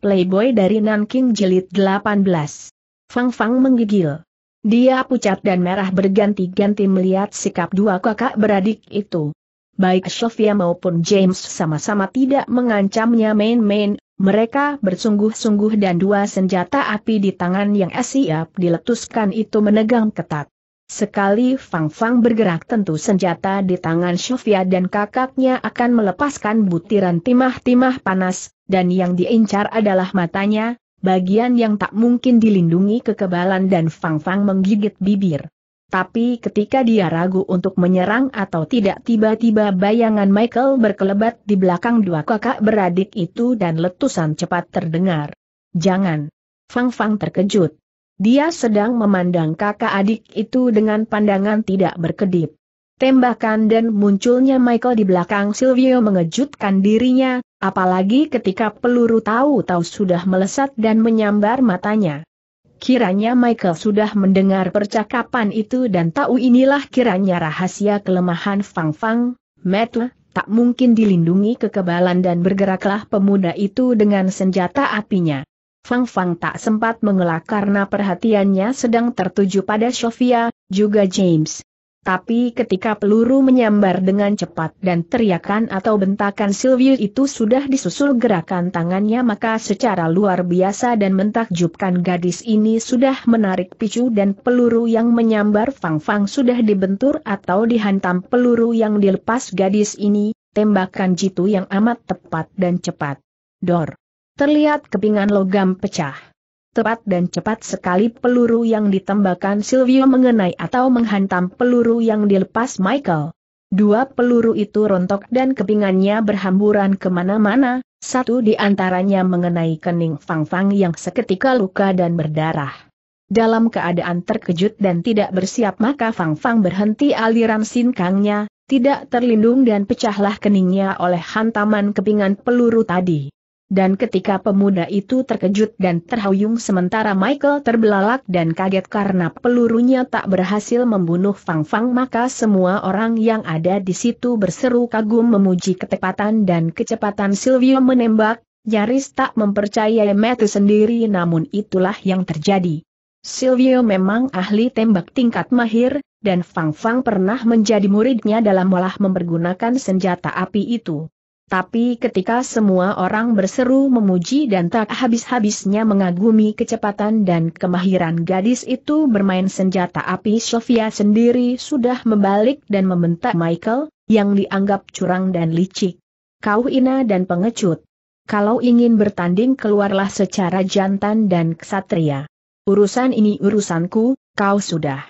Playboy dari Nanking Jilid 18. Fang Fang menggigil. Dia pucat dan merah berganti-ganti melihat sikap dua kakak beradik itu. Baik Sofia maupun James sama-sama tidak mengancamnya main-main, mereka bersungguh-sungguh dan dua senjata api di tangan yang siap diletuskan itu menegang ketat. Sekali Fang Fang bergerak tentu senjata di tangan Sofia dan kakaknya akan melepaskan butiran timah-timah panas, dan yang diincar adalah matanya, bagian yang tak mungkin dilindungi kekebalan dan Fang Fang menggigit bibir. Tapi ketika dia ragu untuk menyerang atau tidak tiba-tiba bayangan Michael berkelebat di belakang dua kakak beradik itu dan letusan cepat terdengar. Jangan! Fang Fang terkejut. Dia sedang memandang kakak adik itu dengan pandangan tidak berkedip. Tembakan dan munculnya Michael di belakang Silvio mengejutkan dirinya, apalagi ketika peluru tahu-tahu sudah melesat dan menyambar matanya. Kiranya Michael sudah mendengar percakapan itu dan tahu inilah kiranya rahasia kelemahan Fang Fang, Metu, tak mungkin dilindungi kekebalan dan bergeraklah pemuda itu dengan senjata apinya. Fang Fang tak sempat mengelak karena perhatiannya sedang tertuju pada Sofia, juga James. Tapi ketika peluru menyambar dengan cepat dan teriakan atau bentakan Sylvia itu sudah disusul gerakan tangannya maka secara luar biasa dan mentakjubkan gadis ini sudah menarik picu dan peluru yang menyambar Fang Fang sudah dibentur atau dihantam peluru yang dilepas gadis ini, tembakan jitu yang amat tepat dan cepat. Dor terlihat kepingan logam pecah. Tepat dan cepat sekali peluru yang ditembakkan Silvio mengenai atau menghantam peluru yang dilepas Michael. Dua peluru itu rontok dan kepingannya berhamburan kemana-mana, satu di antaranya mengenai kening Fang Fang yang seketika luka dan berdarah. Dalam keadaan terkejut dan tidak bersiap maka Fang Fang berhenti aliran sinkangnya, tidak terlindung dan pecahlah keningnya oleh hantaman kepingan peluru tadi. Dan ketika pemuda itu terkejut dan terhuyung sementara Michael terbelalak dan kaget karena pelurunya tak berhasil membunuh Fang Fang maka semua orang yang ada di situ berseru kagum memuji ketepatan dan kecepatan Silvio menembak, nyaris tak mempercayai Matthew sendiri namun itulah yang terjadi. Silvio memang ahli tembak tingkat mahir, dan Fang Fang pernah menjadi muridnya dalam olah mempergunakan senjata api itu. Tapi ketika semua orang berseru memuji dan tak habis-habisnya mengagumi kecepatan dan kemahiran gadis itu bermain senjata api Sofia sendiri sudah membalik dan membentak Michael, yang dianggap curang dan licik. Kau ina dan pengecut. Kalau ingin bertanding keluarlah secara jantan dan ksatria. Urusan ini urusanku, kau sudah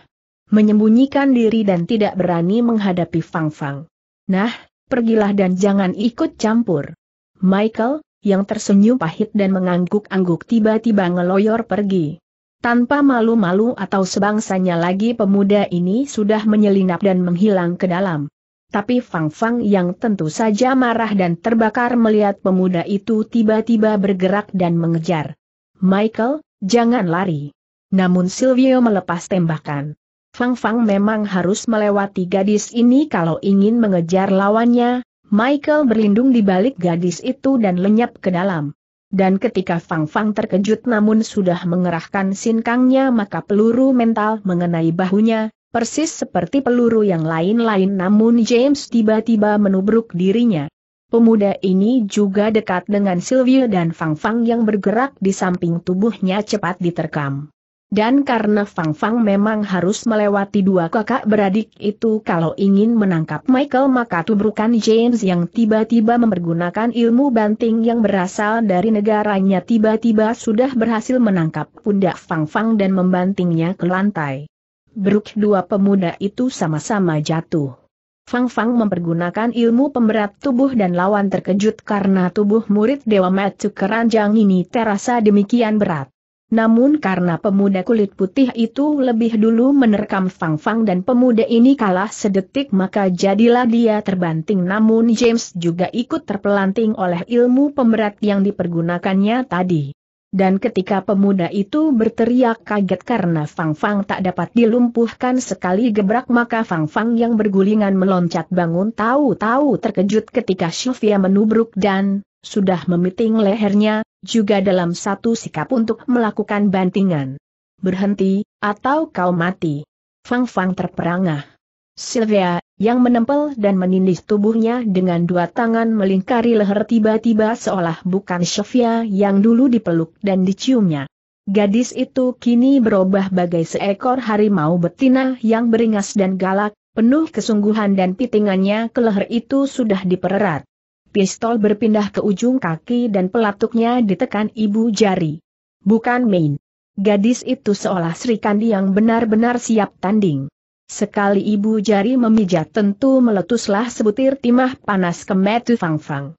menyembunyikan diri dan tidak berani menghadapi Fang Fang. Nah, pergilah dan jangan ikut campur. Michael, yang tersenyum pahit dan mengangguk-angguk tiba-tiba ngeloyor pergi. Tanpa malu-malu atau sebangsanya lagi pemuda ini sudah menyelinap dan menghilang ke dalam. Tapi Fang Fang yang tentu saja marah dan terbakar melihat pemuda itu tiba-tiba bergerak dan mengejar. Michael, jangan lari. Namun Silvio melepas tembakan. Fang Fang memang harus melewati gadis ini kalau ingin mengejar lawannya, Michael berlindung di balik gadis itu dan lenyap ke dalam. Dan ketika Fang Fang terkejut namun sudah mengerahkan sinkangnya maka peluru mental mengenai bahunya, persis seperti peluru yang lain-lain namun James tiba-tiba menubruk dirinya. Pemuda ini juga dekat dengan Sylvia dan Fang Fang yang bergerak di samping tubuhnya cepat diterkam. Dan karena Fang Fang memang harus melewati dua kakak beradik itu kalau ingin menangkap Michael maka tubrukan James yang tiba-tiba mempergunakan ilmu banting yang berasal dari negaranya tiba-tiba sudah berhasil menangkap pundak Fang Fang dan membantingnya ke lantai. Beruk dua pemuda itu sama-sama jatuh. Fang Fang mempergunakan ilmu pemberat tubuh dan lawan terkejut karena tubuh murid Dewa Matsu Keranjang ini terasa demikian berat. Namun karena pemuda kulit putih itu lebih dulu menerkam Fang Fang dan pemuda ini kalah sedetik maka jadilah dia terbanting namun James juga ikut terpelanting oleh ilmu pemberat yang dipergunakannya tadi. Dan ketika pemuda itu berteriak kaget karena Fang Fang tak dapat dilumpuhkan sekali gebrak maka Fang Fang yang bergulingan meloncat bangun tahu-tahu terkejut ketika Sylvia menubruk dan sudah memiting lehernya, juga dalam satu sikap untuk melakukan bantingan. Berhenti, atau kau mati. Fang Fang terperangah. Sylvia, yang menempel dan menindih tubuhnya dengan dua tangan melingkari leher tiba-tiba seolah bukan Sofia yang dulu dipeluk dan diciumnya. Gadis itu kini berubah bagai seekor harimau betina yang beringas dan galak, penuh kesungguhan dan pitingannya ke leher itu sudah dipererat pistol berpindah ke ujung kaki dan pelatuknya ditekan ibu jari. Bukan main. Gadis itu seolah Sri Kandi yang benar-benar siap tanding. Sekali ibu jari memijat tentu meletuslah sebutir timah panas ke metu Fangfang.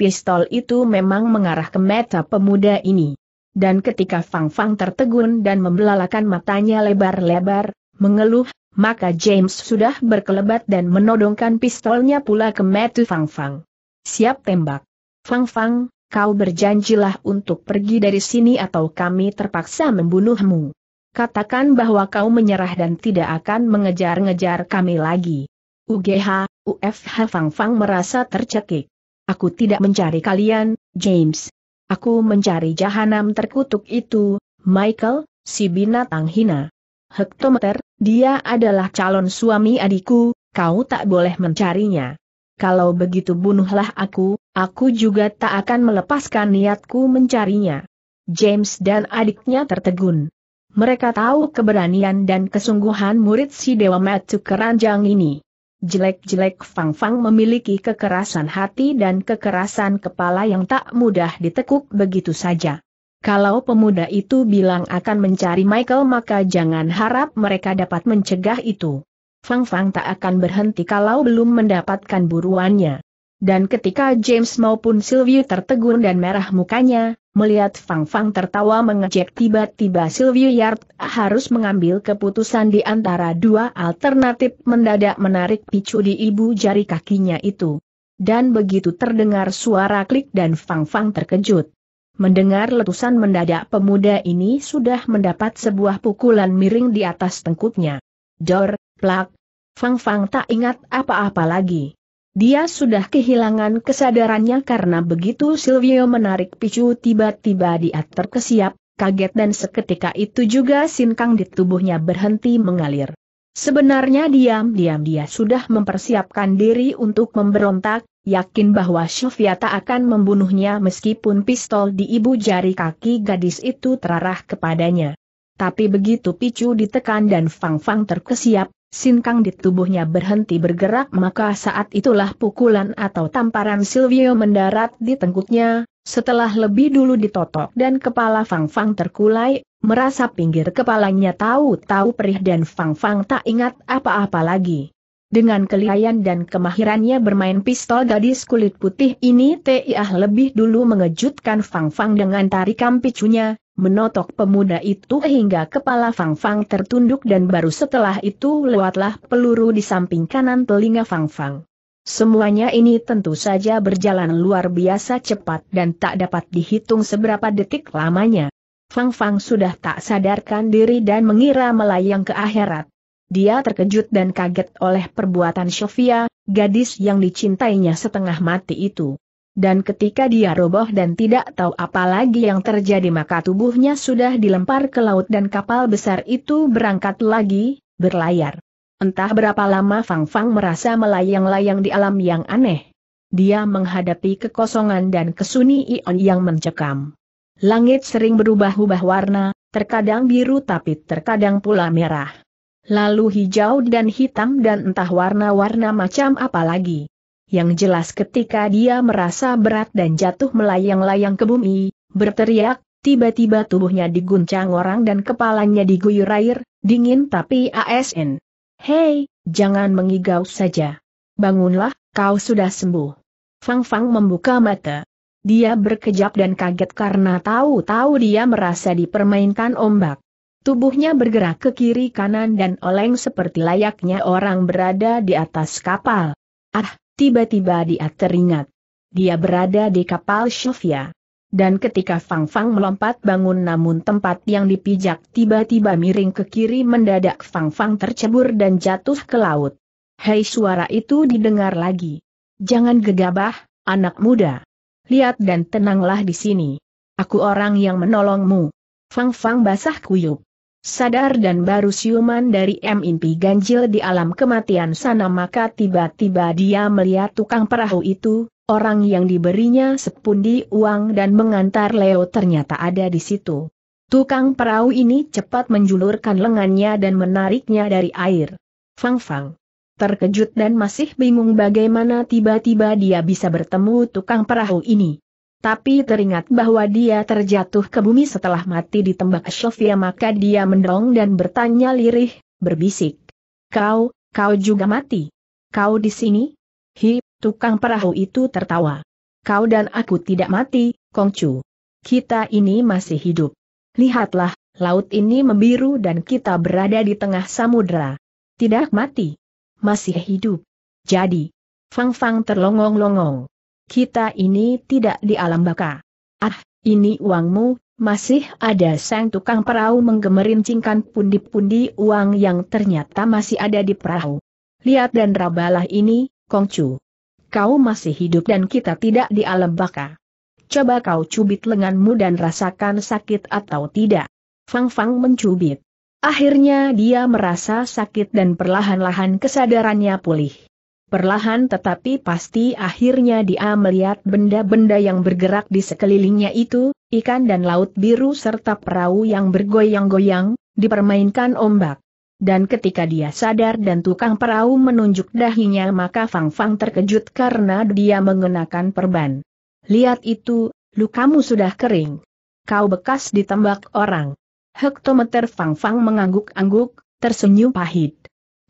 Pistol itu memang mengarah ke Meta pemuda ini. Dan ketika Fang Fang tertegun dan membelalakan matanya lebar-lebar, mengeluh, maka James sudah berkelebat dan menodongkan pistolnya pula ke metu Fang Fang. Siap tembak. Fang Fang, kau berjanjilah untuk pergi dari sini atau kami terpaksa membunuhmu. Katakan bahwa kau menyerah dan tidak akan mengejar-ngejar kami lagi. UGH, UFH Fang Fang merasa tercekik. Aku tidak mencari kalian, James. Aku mencari jahanam terkutuk itu, Michael, si binatang hina. Hektometer, dia adalah calon suami adikku, kau tak boleh mencarinya kalau begitu bunuhlah aku, aku juga tak akan melepaskan niatku mencarinya. James dan adiknya tertegun. Mereka tahu keberanian dan kesungguhan murid si Dewa Matu Keranjang ini. Jelek-jelek Fang Fang memiliki kekerasan hati dan kekerasan kepala yang tak mudah ditekuk begitu saja. Kalau pemuda itu bilang akan mencari Michael maka jangan harap mereka dapat mencegah itu. Fang Fang tak akan berhenti kalau belum mendapatkan buruannya. Dan ketika James maupun Sylvie tertegun dan merah mukanya, melihat Fang Fang tertawa mengejek tiba-tiba Sylvie Yard harus mengambil keputusan di antara dua alternatif mendadak menarik picu di ibu jari kakinya itu. Dan begitu terdengar suara klik dan Fang Fang terkejut. Mendengar letusan mendadak pemuda ini sudah mendapat sebuah pukulan miring di atas tengkuknya. Dor, plak. Fang Fang tak ingat apa-apa lagi. Dia sudah kehilangan kesadarannya karena begitu Silvio menarik picu tiba-tiba dia terkesiap, kaget dan seketika itu juga sinkang di tubuhnya berhenti mengalir. Sebenarnya diam-diam dia sudah mempersiapkan diri untuk memberontak, yakin bahwa Sylvia tak akan membunuhnya meskipun pistol di ibu jari kaki gadis itu terarah kepadanya. Tapi begitu picu ditekan dan Fang Fang terkesiap, sinkang di tubuhnya berhenti bergerak maka saat itulah pukulan atau tamparan Silvio mendarat di tengkuknya, setelah lebih dulu ditotok dan kepala Fang Fang terkulai, merasa pinggir kepalanya tahu-tahu perih dan Fang Fang tak ingat apa-apa lagi. Dengan kelihayan dan kemahirannya bermain pistol gadis kulit putih ini Tiah lebih dulu mengejutkan Fang Fang dengan tarikan picunya, menotok pemuda itu hingga kepala Fang Fang tertunduk dan baru setelah itu lewatlah peluru di samping kanan telinga Fang Fang. Semuanya ini tentu saja berjalan luar biasa cepat dan tak dapat dihitung seberapa detik lamanya. Fang Fang sudah tak sadarkan diri dan mengira melayang ke akhirat. Dia terkejut dan kaget oleh perbuatan Sofia, gadis yang dicintainya setengah mati itu. Dan ketika dia roboh dan tidak tahu apa lagi yang terjadi maka tubuhnya sudah dilempar ke laut dan kapal besar itu berangkat lagi, berlayar. Entah berapa lama Fang Fang merasa melayang-layang di alam yang aneh. Dia menghadapi kekosongan dan kesunyian yang mencekam. Langit sering berubah-ubah warna, terkadang biru tapi terkadang pula merah. Lalu hijau dan hitam dan entah warna-warna macam apa lagi. Yang jelas ketika dia merasa berat dan jatuh melayang-layang ke bumi, berteriak, tiba-tiba tubuhnya diguncang orang dan kepalanya diguyur air, dingin tapi ASN. Hei, jangan mengigau saja. Bangunlah, kau sudah sembuh. Fang Fang membuka mata. Dia berkejap dan kaget karena tahu-tahu dia merasa dipermainkan ombak. Tubuhnya bergerak ke kiri kanan dan oleng seperti layaknya orang berada di atas kapal. Ah, Tiba-tiba dia teringat. Dia berada di kapal Sylvia. Dan ketika Fang Fang melompat bangun namun tempat yang dipijak tiba-tiba miring ke kiri mendadak Fang Fang tercebur dan jatuh ke laut. Hei suara itu didengar lagi. Jangan gegabah, anak muda. Lihat dan tenanglah di sini. Aku orang yang menolongmu. Fang Fang basah kuyup. Sadar dan baru siuman dari M impi ganjil di alam kematian sana maka tiba-tiba dia melihat tukang perahu itu, orang yang diberinya sepundi uang dan mengantar Leo ternyata ada di situ. Tukang perahu ini cepat menjulurkan lengannya dan menariknya dari air. Fang Fang. Terkejut dan masih bingung bagaimana tiba-tiba dia bisa bertemu tukang perahu ini tapi teringat bahwa dia terjatuh ke bumi setelah mati ditembak Sofia maka dia mendong dan bertanya lirih, berbisik. Kau, kau juga mati. Kau di sini? Hi, tukang perahu itu tertawa. Kau dan aku tidak mati, Kongcu. Kita ini masih hidup. Lihatlah, laut ini membiru dan kita berada di tengah samudera. Tidak mati. Masih hidup. Jadi, Fang Fang terlongong-longong kita ini tidak di alam baka. Ah, ini uangmu, masih ada sang tukang perahu menggemerincingkan pundi-pundi uang yang ternyata masih ada di perahu. Lihat dan rabalah ini, Kongcu. Kau masih hidup dan kita tidak di alam baka. Coba kau cubit lenganmu dan rasakan sakit atau tidak. Fang Fang mencubit. Akhirnya dia merasa sakit dan perlahan-lahan kesadarannya pulih. Perlahan tetapi pasti akhirnya dia melihat benda-benda yang bergerak di sekelilingnya itu, ikan dan laut biru serta perahu yang bergoyang-goyang, dipermainkan ombak. Dan ketika dia sadar dan tukang perahu menunjuk dahinya maka Fang Fang terkejut karena dia mengenakan perban. Lihat itu, lukamu sudah kering. Kau bekas ditembak orang. Hektometer Fang Fang mengangguk-angguk, tersenyum pahit.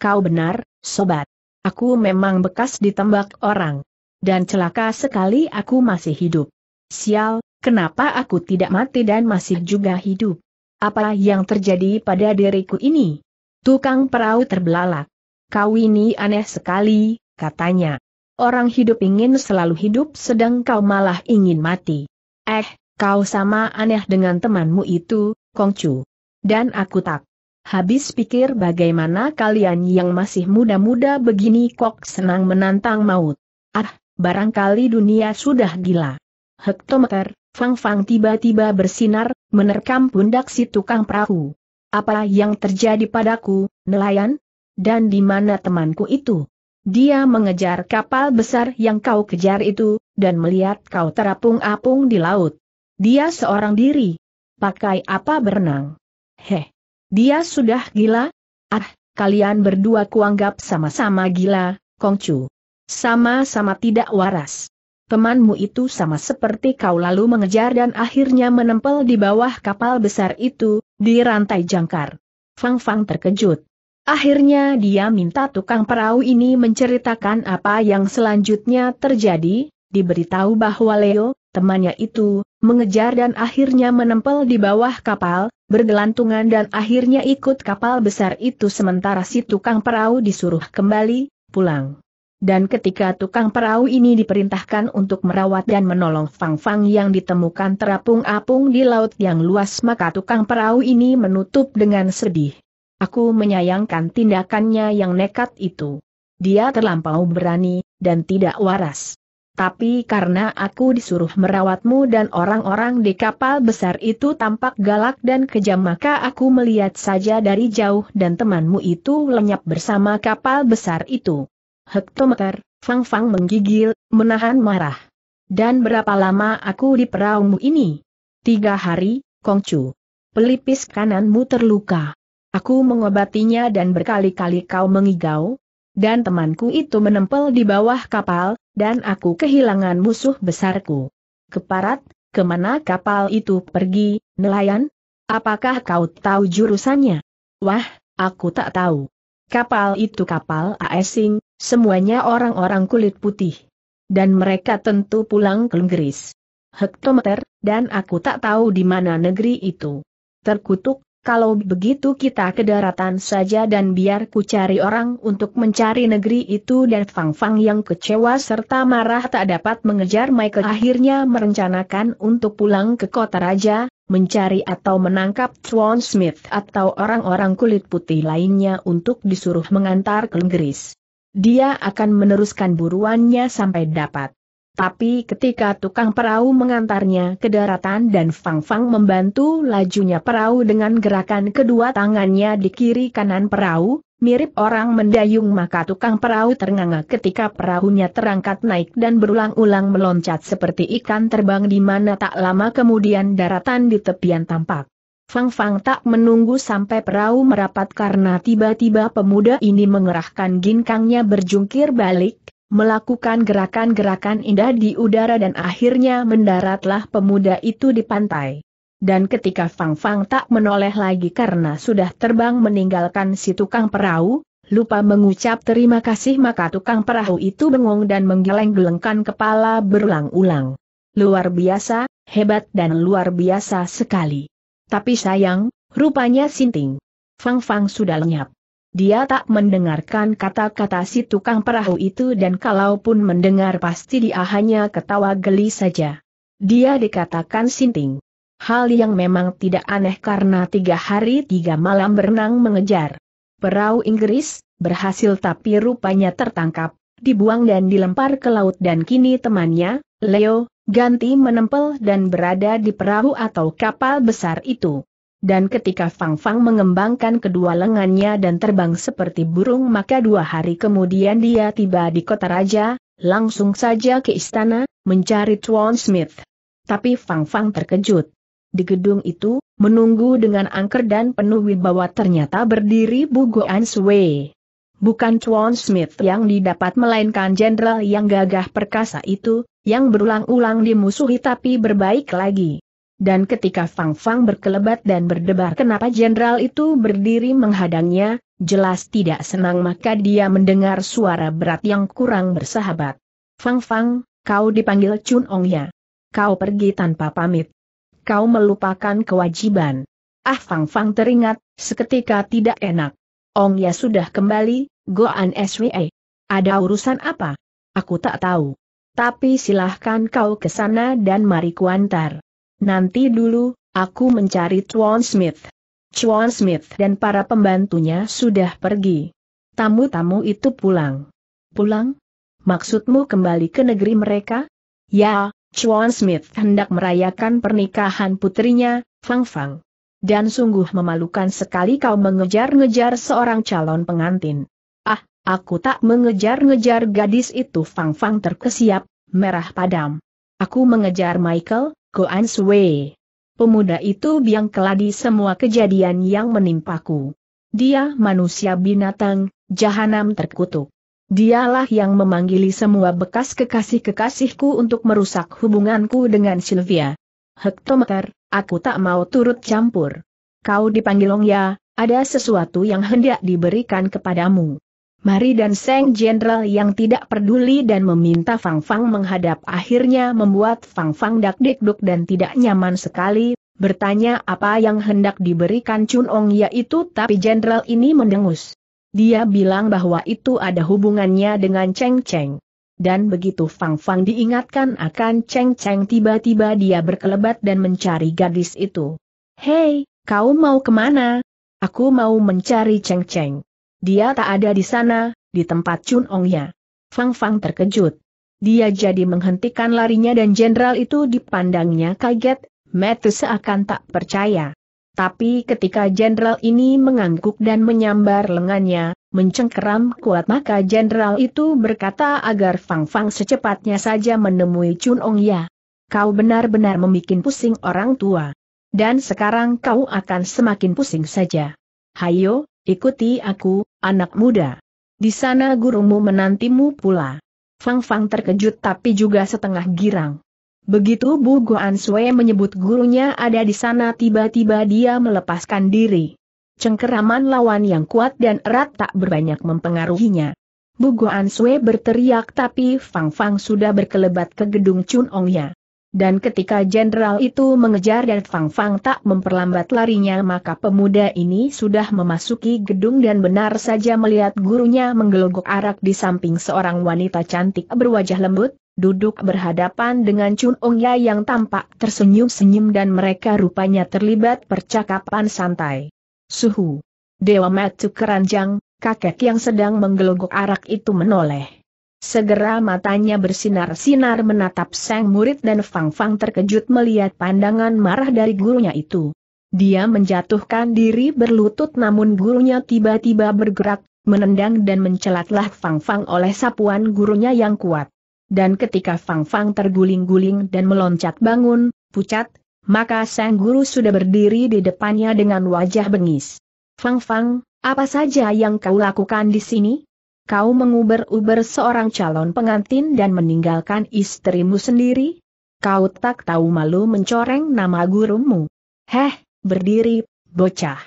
Kau benar, sobat. Aku memang bekas ditembak orang. Dan celaka sekali aku masih hidup. Sial, kenapa aku tidak mati dan masih juga hidup? Apa yang terjadi pada diriku ini? Tukang perahu terbelalak. Kau ini aneh sekali, katanya. Orang hidup ingin selalu hidup sedang kau malah ingin mati. Eh, kau sama aneh dengan temanmu itu, Kongcu. Dan aku tak Habis pikir bagaimana kalian yang masih muda-muda begini kok senang menantang maut. Ah, barangkali dunia sudah gila. Hektometer, Fang Fang tiba-tiba bersinar, menerkam pundak si tukang perahu. Apa yang terjadi padaku, nelayan? Dan di mana temanku itu? Dia mengejar kapal besar yang kau kejar itu, dan melihat kau terapung-apung di laut. Dia seorang diri. Pakai apa berenang? Heh. Dia sudah gila? Ah, kalian berdua kuanggap sama-sama gila, Kongcu. Sama-sama tidak waras. Temanmu itu sama seperti kau lalu mengejar dan akhirnya menempel di bawah kapal besar itu, di rantai jangkar. Fang Fang terkejut. Akhirnya dia minta tukang perahu ini menceritakan apa yang selanjutnya terjadi, diberitahu bahwa Leo, temannya itu, mengejar dan akhirnya menempel di bawah kapal, bergelantungan dan akhirnya ikut kapal besar itu sementara si tukang perahu disuruh kembali, pulang. Dan ketika tukang perahu ini diperintahkan untuk merawat dan menolong Fang Fang yang ditemukan terapung-apung di laut yang luas maka tukang perahu ini menutup dengan sedih. Aku menyayangkan tindakannya yang nekat itu. Dia terlampau berani, dan tidak waras. Tapi karena aku disuruh merawatmu dan orang-orang di kapal besar itu tampak galak dan kejam maka aku melihat saja dari jauh dan temanmu itu lenyap bersama kapal besar itu. Hektometer, Fang Fang menggigil, menahan marah. Dan berapa lama aku di perahumu ini? Tiga hari, Kongcu. Pelipis kananmu terluka. Aku mengobatinya dan berkali-kali kau mengigau, dan temanku itu menempel di bawah kapal, dan aku kehilangan musuh besarku. Keparat, kemana kapal itu pergi, nelayan? Apakah kau tahu jurusannya? Wah, aku tak tahu. Kapal itu kapal asing, semuanya orang-orang kulit putih. Dan mereka tentu pulang ke Inggris. Hektometer, dan aku tak tahu di mana negeri itu. Terkutuk, kalau begitu kita ke daratan saja dan biar ku cari orang untuk mencari negeri itu dan Fang Fang yang kecewa serta marah tak dapat mengejar Michael akhirnya merencanakan untuk pulang ke kota raja, mencari atau menangkap Swan Smith atau orang-orang kulit putih lainnya untuk disuruh mengantar ke Inggris. Dia akan meneruskan buruannya sampai dapat. Tapi ketika tukang perahu mengantarnya ke daratan dan Fang Fang membantu lajunya perahu dengan gerakan kedua tangannya di kiri kanan perahu, mirip orang mendayung maka tukang perahu ternganga ketika perahunya terangkat naik dan berulang-ulang meloncat seperti ikan terbang di mana tak lama kemudian daratan di tepian tampak. Fang Fang tak menunggu sampai perahu merapat karena tiba-tiba pemuda ini mengerahkan ginkangnya berjungkir balik, melakukan gerakan-gerakan indah di udara dan akhirnya mendaratlah pemuda itu di pantai. Dan ketika Fang Fang tak menoleh lagi karena sudah terbang meninggalkan si tukang perahu, lupa mengucap terima kasih maka tukang perahu itu bengong dan menggeleng-gelengkan kepala berulang-ulang. Luar biasa, hebat dan luar biasa sekali. Tapi sayang, rupanya sinting. Fang Fang sudah lenyap. Dia tak mendengarkan kata-kata si tukang perahu itu dan kalaupun mendengar pasti dia hanya ketawa geli saja. Dia dikatakan sinting. Hal yang memang tidak aneh karena tiga hari tiga malam berenang mengejar. Perahu Inggris, berhasil tapi rupanya tertangkap, dibuang dan dilempar ke laut dan kini temannya, Leo, ganti menempel dan berada di perahu atau kapal besar itu dan ketika Fang Fang mengembangkan kedua lengannya dan terbang seperti burung maka dua hari kemudian dia tiba di kota raja, langsung saja ke istana, mencari Tuan Smith. Tapi Fang Fang terkejut. Di gedung itu, menunggu dengan angker dan penuh wibawa ternyata berdiri Bu Goan Sui. Bukan Tuan Smith yang didapat melainkan jenderal yang gagah perkasa itu, yang berulang-ulang dimusuhi tapi berbaik lagi. Dan ketika Fang Fang berkelebat dan berdebar kenapa jenderal itu berdiri menghadangnya, jelas tidak senang maka dia mendengar suara berat yang kurang bersahabat. Fang Fang, kau dipanggil Chun Ong ya. Kau pergi tanpa pamit. Kau melupakan kewajiban. Ah Fang Fang teringat, seketika tidak enak. Ong ya sudah kembali, Go Goan SWA. Ada urusan apa? Aku tak tahu. Tapi silahkan kau ke sana dan mari kuantar. Nanti dulu, aku mencari Chuan Smith. Chuan Smith dan para pembantunya sudah pergi. Tamu-tamu itu pulang. Pulang? Maksudmu kembali ke negeri mereka? Ya, Chuan Smith hendak merayakan pernikahan putrinya, Fang Fang. Dan sungguh memalukan sekali kau mengejar-ngejar seorang calon pengantin. Ah, aku tak mengejar-ngejar gadis itu Fang Fang terkesiap, merah padam. Aku mengejar Michael, Goan Sui. Pemuda itu biang keladi semua kejadian yang menimpaku. Dia manusia binatang, jahanam terkutuk. Dialah yang memanggili semua bekas kekasih-kekasihku untuk merusak hubunganku dengan Sylvia. Hektometer, aku tak mau turut campur. Kau dipanggil ya, ada sesuatu yang hendak diberikan kepadamu. Mari dan Seng Jenderal yang tidak peduli dan meminta Fang Fang menghadap akhirnya membuat Fang Fang dakdikduk dan tidak nyaman sekali, bertanya apa yang hendak diberikan Chun Ong yaitu tapi Jenderal ini mendengus. Dia bilang bahwa itu ada hubungannya dengan Cheng Cheng. Dan begitu Fang Fang diingatkan akan Cheng Cheng tiba-tiba dia berkelebat dan mencari gadis itu. Hei, kau mau kemana? Aku mau mencari Cheng Cheng. Dia tak ada di sana, di tempat Chun Ongnya. Fang Fang terkejut. Dia jadi menghentikan larinya dan jenderal itu dipandangnya kaget, Metu seakan tak percaya. Tapi ketika jenderal ini mengangguk dan menyambar lengannya, mencengkeram kuat maka jenderal itu berkata agar Fang Fang secepatnya saja menemui Chun Ong Ya. Kau benar-benar membuat pusing orang tua. Dan sekarang kau akan semakin pusing saja. Hayo, Ikuti aku, anak muda. Di sana gurumu menantimu pula. Fang Fang terkejut tapi juga setengah girang. Begitu Bu Guan Sue menyebut gurunya ada di sana tiba-tiba dia melepaskan diri. Cengkeraman lawan yang kuat dan erat tak berbanyak mempengaruhinya. Bu Guan Sue berteriak tapi Fang Fang sudah berkelebat ke gedung Chun Ongnya. Dan ketika jenderal itu mengejar dan Fang Fang tak memperlambat larinya maka pemuda ini sudah memasuki gedung dan benar saja melihat gurunya menggelogok arak di samping seorang wanita cantik berwajah lembut, duduk berhadapan dengan Chun Ong Ya yang tampak tersenyum-senyum dan mereka rupanya terlibat percakapan santai. Suhu. Dewa Matu Keranjang, kakek yang sedang menggelogok arak itu menoleh. Segera matanya bersinar-sinar menatap sang murid dan Fang Fang terkejut melihat pandangan marah dari gurunya itu. Dia menjatuhkan diri berlutut namun gurunya tiba-tiba bergerak, menendang dan mencelatlah Fang Fang oleh sapuan gurunya yang kuat. Dan ketika Fang Fang terguling-guling dan meloncat bangun, pucat, maka sang guru sudah berdiri di depannya dengan wajah bengis. Fang Fang, apa saja yang kau lakukan di sini? kau menguber-uber seorang calon pengantin dan meninggalkan istrimu sendiri? Kau tak tahu malu mencoreng nama gurumu. Heh, berdiri, bocah.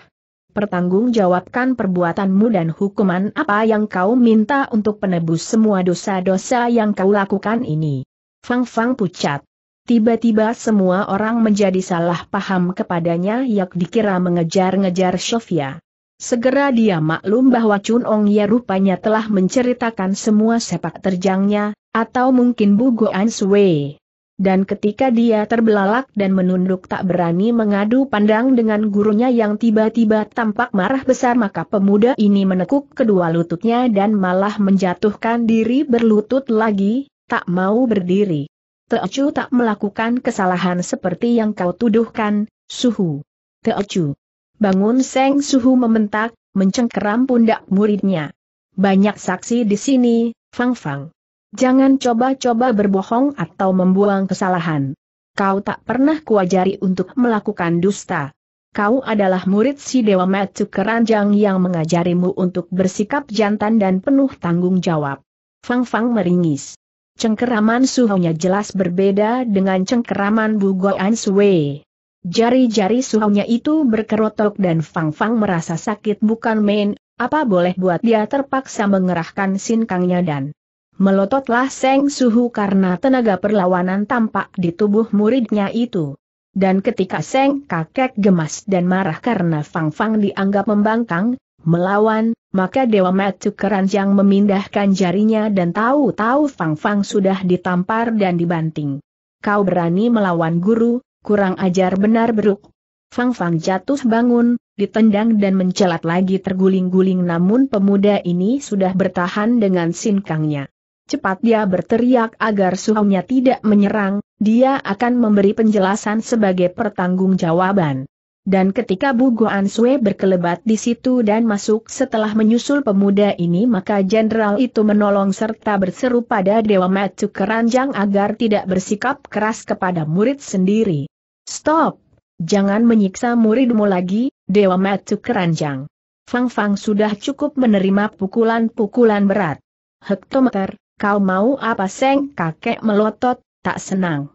Pertanggungjawabkan perbuatanmu dan hukuman apa yang kau minta untuk penebus semua dosa-dosa yang kau lakukan ini. Fang Fang pucat. Tiba-tiba semua orang menjadi salah paham kepadanya yak dikira mengejar-ngejar Sofia. Segera dia maklum bahwa Chun Ong Ye rupanya telah menceritakan semua sepak terjangnya, atau mungkin Bugo An Sui. Dan ketika dia terbelalak dan menunduk tak berani mengadu pandang dengan gurunya yang tiba-tiba tampak marah besar maka pemuda ini menekuk kedua lututnya dan malah menjatuhkan diri berlutut lagi, tak mau berdiri. Teocu tak melakukan kesalahan seperti yang kau tuduhkan, suhu. Teocu. Bangun Seng Suhu mementak, mencengkeram pundak muridnya. Banyak saksi di sini, Fang Fang. Jangan coba-coba berbohong atau membuang kesalahan. Kau tak pernah kuajari untuk melakukan dusta. Kau adalah murid si Dewa Matsu Keranjang yang mengajarimu untuk bersikap jantan dan penuh tanggung jawab. Fang Fang meringis. Cengkeraman suhunya jelas berbeda dengan cengkeraman Bu Goan Suwe. Jari-jari suhunya itu berkerotok dan Fang Fang merasa sakit bukan main, apa boleh buat dia terpaksa mengerahkan sinkangnya dan melototlah Seng Suhu karena tenaga perlawanan tampak di tubuh muridnya itu. Dan ketika Seng kakek gemas dan marah karena Fang Fang dianggap membangkang, melawan, maka Dewa Matu Keranjang memindahkan jarinya dan tahu-tahu Fang Fang sudah ditampar dan dibanting. Kau berani melawan guru, kurang ajar benar beruk. Fang Fang jatuh bangun, ditendang dan mencelat lagi terguling-guling namun pemuda ini sudah bertahan dengan sinkangnya. Cepat dia berteriak agar suhunya tidak menyerang, dia akan memberi penjelasan sebagai pertanggungjawaban. Dan ketika Bugo Sue berkelebat di situ dan masuk setelah menyusul pemuda ini maka jenderal itu menolong serta berseru pada Dewa Matsu Keranjang agar tidak bersikap keras kepada murid sendiri. Stop! Jangan menyiksa muridmu lagi, Dewa Matu Keranjang. Fang Fang sudah cukup menerima pukulan-pukulan berat. Hektometer, kau mau apa seng kakek melotot, tak senang.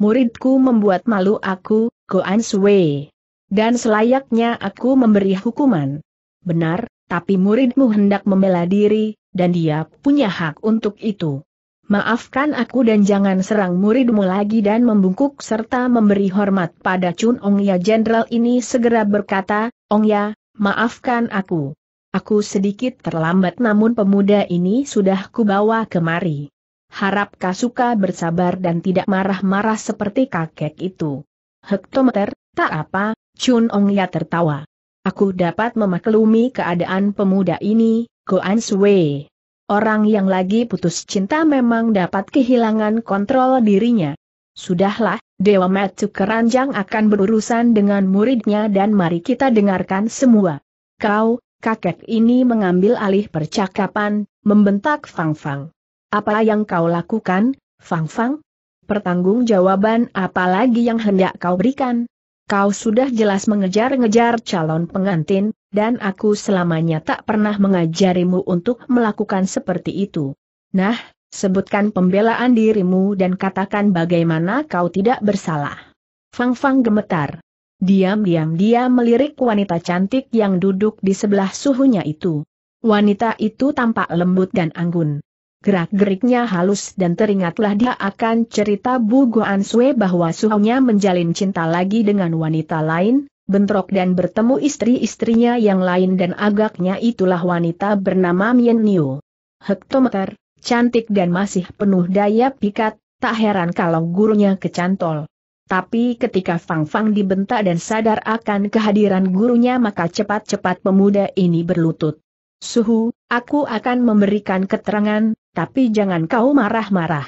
Muridku membuat malu aku, Goan Sui. Dan selayaknya aku memberi hukuman. Benar, tapi muridmu hendak membela diri, dan dia punya hak untuk itu. Maafkan aku dan jangan serang muridmu lagi dan membungkuk serta memberi hormat pada Chun Ong Ya Jenderal ini segera berkata, Ong Ya, maafkan aku. Aku sedikit terlambat namun pemuda ini sudah kubawa kemari. Harap Kasuka bersabar dan tidak marah-marah seperti kakek itu. Hektometer, tak apa, Chun Ong Ya tertawa. Aku dapat memaklumi keadaan pemuda ini, Goan Sui. Orang yang lagi putus cinta memang dapat kehilangan kontrol dirinya. Sudahlah, Dewa Metsu Keranjang akan berurusan dengan muridnya dan mari kita dengarkan semua. Kau, kakek ini mengambil alih percakapan, membentak Fang Fang. Apa yang kau lakukan, Fang Fang? Pertanggung jawaban apa lagi yang hendak kau berikan? kau sudah jelas mengejar-ngejar calon pengantin, dan aku selamanya tak pernah mengajarimu untuk melakukan seperti itu. Nah, sebutkan pembelaan dirimu dan katakan bagaimana kau tidak bersalah. Fang Fang gemetar. Diam-diam dia melirik wanita cantik yang duduk di sebelah suhunya itu. Wanita itu tampak lembut dan anggun. Gerak-geriknya halus dan teringatlah dia akan cerita Bu Goan Sue bahwa suhunya menjalin cinta lagi dengan wanita lain, bentrok dan bertemu istri-istrinya yang lain dan agaknya itulah wanita bernama Mien Niu. Hektometer, cantik dan masih penuh daya pikat, tak heran kalau gurunya kecantol. Tapi ketika Fang Fang dibentak dan sadar akan kehadiran gurunya maka cepat-cepat pemuda ini berlutut. Suhu, Aku akan memberikan keterangan, tapi jangan kau marah-marah.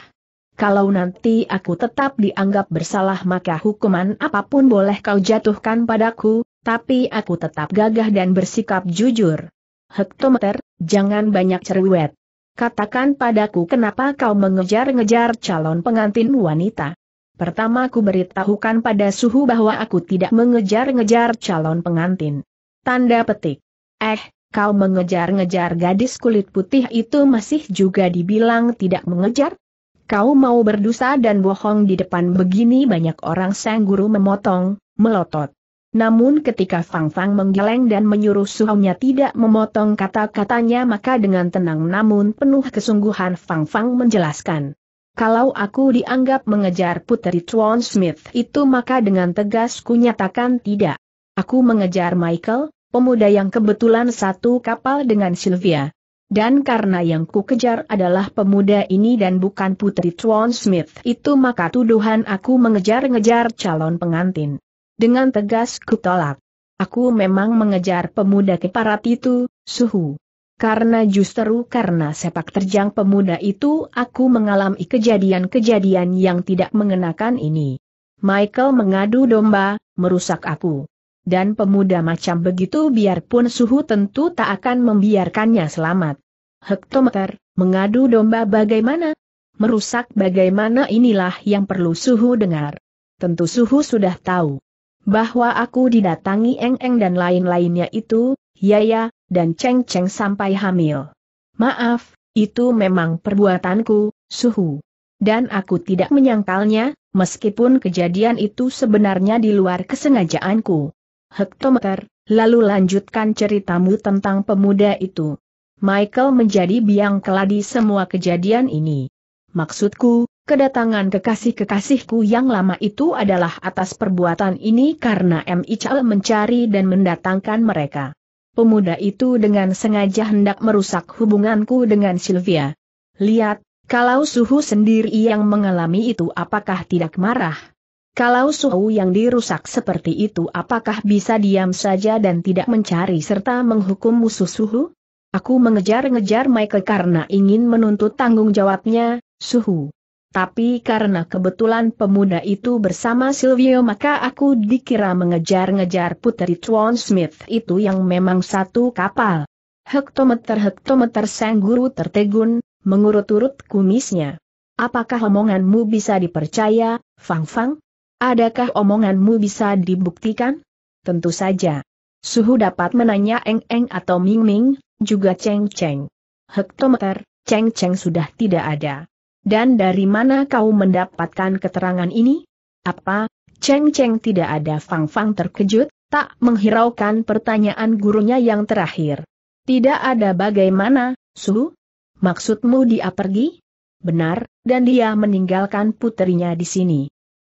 Kalau nanti aku tetap dianggap bersalah maka hukuman apapun boleh kau jatuhkan padaku, tapi aku tetap gagah dan bersikap jujur. Hektometer, jangan banyak cerewet. Katakan padaku kenapa kau mengejar-ngejar calon pengantin wanita. Pertama ku beritahukan pada suhu bahwa aku tidak mengejar-ngejar calon pengantin. Tanda petik. Eh, kau mengejar-ngejar gadis kulit putih itu masih juga dibilang tidak mengejar? Kau mau berdosa dan bohong di depan begini banyak orang sang guru memotong, melotot. Namun ketika Fang Fang menggeleng dan menyuruh suhunya tidak memotong kata-katanya maka dengan tenang namun penuh kesungguhan Fang Fang menjelaskan. Kalau aku dianggap mengejar putri Tuan Smith itu maka dengan tegas ku nyatakan tidak. Aku mengejar Michael, pemuda yang kebetulan satu kapal dengan Sylvia. Dan karena yang ku kejar adalah pemuda ini dan bukan putri Tuan Smith itu maka tuduhan aku mengejar-ngejar calon pengantin. Dengan tegas ku tolak. Aku memang mengejar pemuda keparat itu, suhu. Karena justru karena sepak terjang pemuda itu aku mengalami kejadian-kejadian yang tidak mengenakan ini. Michael mengadu domba, merusak aku dan pemuda macam begitu biarpun suhu tentu tak akan membiarkannya selamat. Hektometer, mengadu domba bagaimana? Merusak bagaimana inilah yang perlu suhu dengar. Tentu suhu sudah tahu bahwa aku didatangi Eng-Eng dan lain-lainnya itu, Yaya, ya, dan Ceng-Ceng sampai hamil. Maaf, itu memang perbuatanku, suhu. Dan aku tidak menyangkalnya, meskipun kejadian itu sebenarnya di luar kesengajaanku hektometer, lalu lanjutkan ceritamu tentang pemuda itu. Michael menjadi biang keladi semua kejadian ini. Maksudku, kedatangan kekasih-kekasihku yang lama itu adalah atas perbuatan ini karena M. Ical mencari dan mendatangkan mereka. Pemuda itu dengan sengaja hendak merusak hubunganku dengan Sylvia. Lihat, kalau suhu sendiri yang mengalami itu apakah tidak marah? Kalau suhu yang dirusak seperti itu apakah bisa diam saja dan tidak mencari serta menghukum musuh suhu? Aku mengejar-ngejar Michael karena ingin menuntut tanggung jawabnya, suhu. Tapi karena kebetulan pemuda itu bersama Silvio maka aku dikira mengejar-ngejar putri Tuan Smith itu yang memang satu kapal. Hektometer-hektometer sang guru tertegun, mengurut-urut kumisnya. Apakah omonganmu bisa dipercaya, Fang Fang? Adakah omonganmu bisa dibuktikan? Tentu saja. Suhu dapat menanya Eng Eng atau Ming Ming, juga Cheng Cheng. Hektometer, Cheng Cheng sudah tidak ada. Dan dari mana kau mendapatkan keterangan ini? Apa, Cheng Cheng tidak ada Fang Fang terkejut, tak menghiraukan pertanyaan gurunya yang terakhir. Tidak ada bagaimana, Suhu? Maksudmu dia pergi? Benar, dan dia meninggalkan putrinya di sini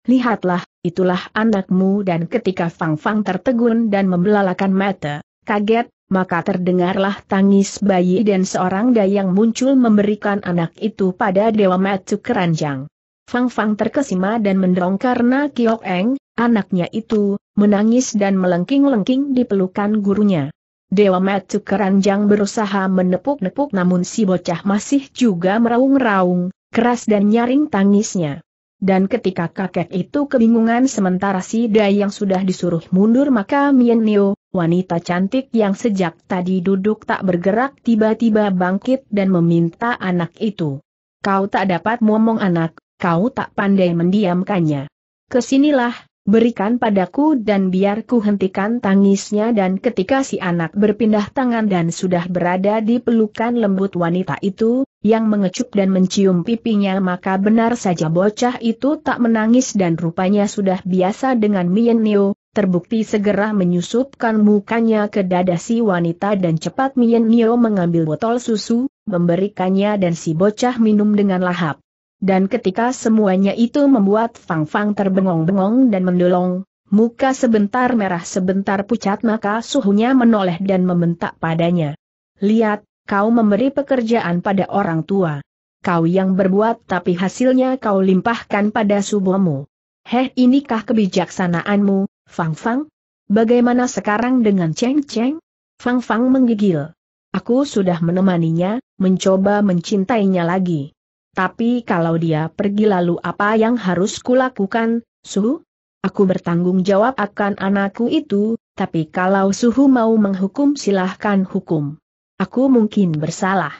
lihatlah, itulah anakmu dan ketika Fang Fang tertegun dan membelalakan mata, kaget, maka terdengarlah tangis bayi dan seorang dayang muncul memberikan anak itu pada Dewa Matu Keranjang. Fang Fang terkesima dan mendorong karena Kiok Eng, anaknya itu, menangis dan melengking-lengking di pelukan gurunya. Dewa Matu Keranjang berusaha menepuk-nepuk namun si bocah masih juga meraung-raung, keras dan nyaring tangisnya. Dan ketika kakek itu kebingungan sementara si Dai yang sudah disuruh mundur maka Mien Nio, wanita cantik yang sejak tadi duduk tak bergerak tiba-tiba bangkit dan meminta anak itu. Kau tak dapat ngomong anak, kau tak pandai mendiamkannya. Kesinilah, Berikan padaku dan biarku hentikan tangisnya dan ketika si anak berpindah tangan dan sudah berada di pelukan lembut wanita itu, yang mengecup dan mencium pipinya maka benar saja bocah itu tak menangis dan rupanya sudah biasa dengan Mien Neo, terbukti segera menyusupkan mukanya ke dada si wanita dan cepat Mien Neo mengambil botol susu, memberikannya dan si bocah minum dengan lahap. Dan ketika semuanya itu membuat Fang Fang terbengong-bengong dan mendolong, muka sebentar merah sebentar pucat maka suhunya menoleh dan membentak padanya. Lihat, kau memberi pekerjaan pada orang tua. Kau yang berbuat tapi hasilnya kau limpahkan pada subuhmu. Heh inikah kebijaksanaanmu, Fang Fang? Bagaimana sekarang dengan Cheng Cheng? Fang Fang menggigil. Aku sudah menemaninya, mencoba mencintainya lagi. Tapi kalau dia pergi lalu apa yang harus kulakukan, Suhu? Aku bertanggung jawab akan anakku itu, tapi kalau Suhu mau menghukum silahkan hukum. Aku mungkin bersalah.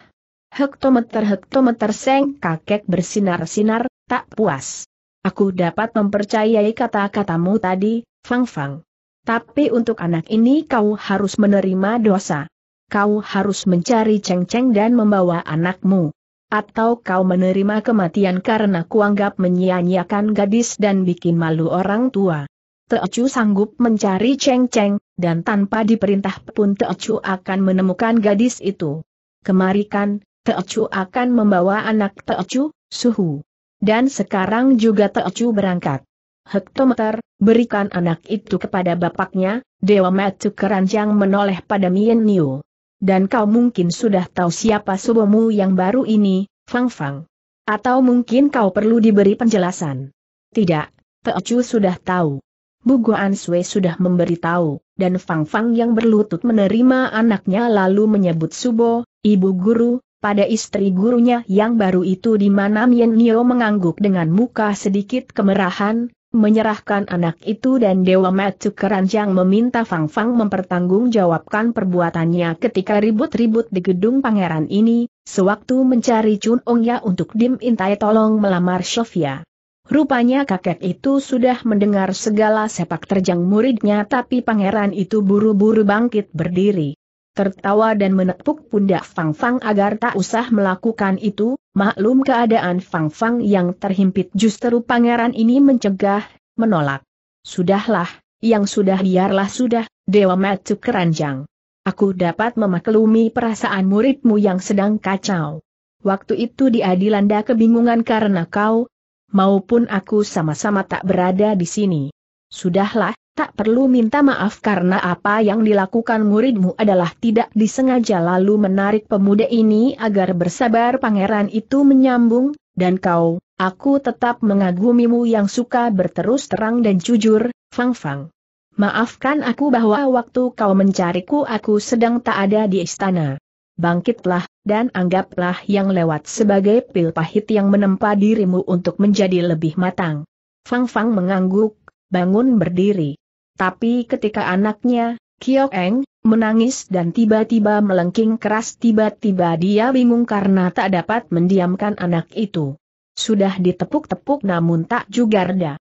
Hektometer-hektometer seng kakek bersinar-sinar, tak puas. Aku dapat mempercayai kata-katamu tadi, Fang Fang. Tapi untuk anak ini kau harus menerima dosa. Kau harus mencari Ceng Ceng dan membawa anakmu. Atau kau menerima kematian karena kuanggap menyia-nyiakan gadis dan bikin malu orang tua. Teocu sanggup mencari Cheng Cheng, dan tanpa diperintah pun Teocu akan menemukan gadis itu. Kemarikan, Teocu akan membawa anak Teocu, Suhu. Dan sekarang juga Teocu berangkat. Hektometer, berikan anak itu kepada bapaknya, Dewa Matu keranjang menoleh pada Mien Niu dan kau mungkin sudah tahu siapa subomu yang baru ini, Fang Fang. Atau mungkin kau perlu diberi penjelasan. Tidak, Peocu sudah tahu. Guan Sui sudah memberi tahu, dan Fang Fang yang berlutut menerima anaknya lalu menyebut Subo, ibu guru, pada istri gurunya yang baru itu di mana Mien Nio mengangguk dengan muka sedikit kemerahan, menyerahkan anak itu dan Dewa Matsu Keranjang meminta Fang Fang mempertanggungjawabkan perbuatannya ketika ribut-ribut di gedung pangeran ini, sewaktu mencari Chun Ya untuk Dim Intai tolong melamar Sofia. Rupanya kakek itu sudah mendengar segala sepak terjang muridnya tapi pangeran itu buru-buru bangkit berdiri tertawa dan menepuk pundak Fang Fang agar tak usah melakukan itu, maklum keadaan Fang Fang yang terhimpit justru pangeran ini mencegah, menolak. Sudahlah, yang sudah biarlah sudah, Dewa Matu Keranjang. Aku dapat memaklumi perasaan muridmu yang sedang kacau. Waktu itu dia dilanda kebingungan karena kau, maupun aku sama-sama tak berada di sini. Sudahlah, Tak perlu minta maaf karena apa yang dilakukan muridmu adalah tidak disengaja lalu menarik pemuda ini agar bersabar pangeran itu menyambung, dan kau, aku tetap mengagumimu yang suka berterus terang dan jujur, Fang Fang. Maafkan aku bahwa waktu kau mencariku aku sedang tak ada di istana. Bangkitlah, dan anggaplah yang lewat sebagai pil pahit yang menempa dirimu untuk menjadi lebih matang. Fang Fang mengangguk, bangun berdiri. Tapi ketika anaknya, Kyo Eng, menangis dan tiba-tiba melengking keras tiba-tiba dia bingung karena tak dapat mendiamkan anak itu. Sudah ditepuk-tepuk namun tak juga reda.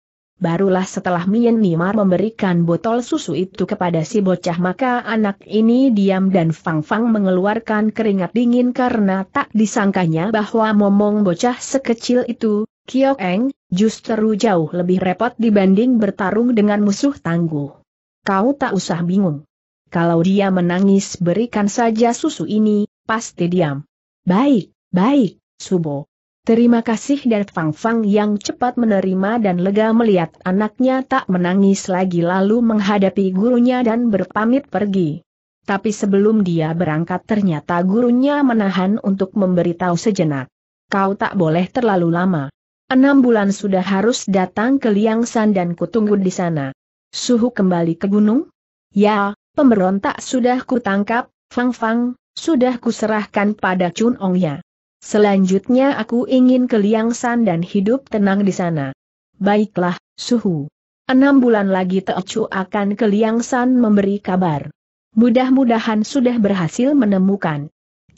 Barulah setelah Mien Nimar memberikan botol susu itu kepada si bocah maka anak ini diam dan Fang Fang mengeluarkan keringat dingin karena tak disangkanya bahwa momong bocah sekecil itu, Kiok Eng, justru jauh lebih repot dibanding bertarung dengan musuh tangguh. Kau tak usah bingung. Kalau dia menangis berikan saja susu ini, pasti diam. Baik, baik, Subo. Terima kasih dan Fang Fang yang cepat menerima dan lega melihat anaknya tak menangis lagi lalu menghadapi gurunya dan berpamit pergi. Tapi sebelum dia berangkat ternyata gurunya menahan untuk memberitahu sejenak. Kau tak boleh terlalu lama. Enam bulan sudah harus datang ke Liangsan dan kutunggu di sana. Suhu kembali ke gunung? Ya, pemberontak sudah kutangkap, Fang Fang, sudah kuserahkan pada Chun Ongnya. Selanjutnya aku ingin ke Liangsan dan hidup tenang di sana. Baiklah, Suhu. Enam bulan lagi Teocu akan ke Liangsan memberi kabar. Mudah-mudahan sudah berhasil menemukan.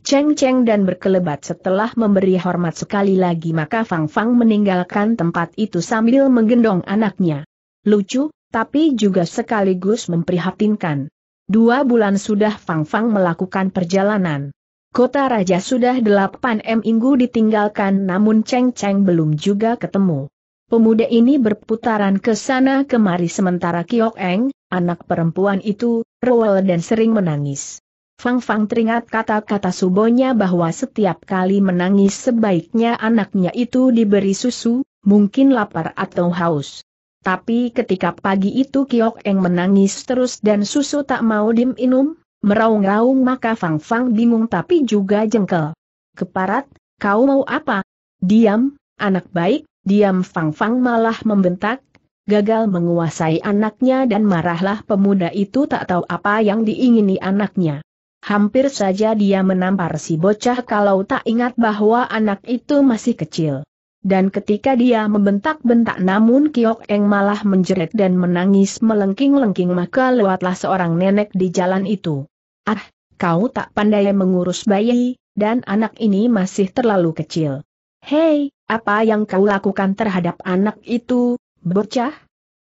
Cheng Cheng dan berkelebat setelah memberi hormat sekali lagi maka Fang Fang meninggalkan tempat itu sambil menggendong anaknya. Lucu, tapi juga sekaligus memprihatinkan. Dua bulan sudah Fang Fang melakukan perjalanan. Kota Raja sudah 8 M inggu ditinggalkan namun Cheng Cheng belum juga ketemu. Pemuda ini berputaran ke sana kemari sementara Kiok Eng, anak perempuan itu, rewel dan sering menangis. Fang Fang teringat kata-kata subonya bahwa setiap kali menangis sebaiknya anaknya itu diberi susu, mungkin lapar atau haus. Tapi ketika pagi itu Kiok Eng menangis terus dan susu tak mau diminum, meraung-raung maka Fang Fang bingung tapi juga jengkel. Keparat, kau mau apa? Diam, anak baik, diam Fang Fang malah membentak, gagal menguasai anaknya dan marahlah pemuda itu tak tahu apa yang diingini anaknya. Hampir saja dia menampar si bocah kalau tak ingat bahwa anak itu masih kecil. Dan ketika dia membentak-bentak namun Kiok Eng malah menjerit dan menangis melengking-lengking maka lewatlah seorang nenek di jalan itu. Ah, kau tak pandai mengurus bayi, dan anak ini masih terlalu kecil. Hei, apa yang kau lakukan terhadap anak itu, bocah?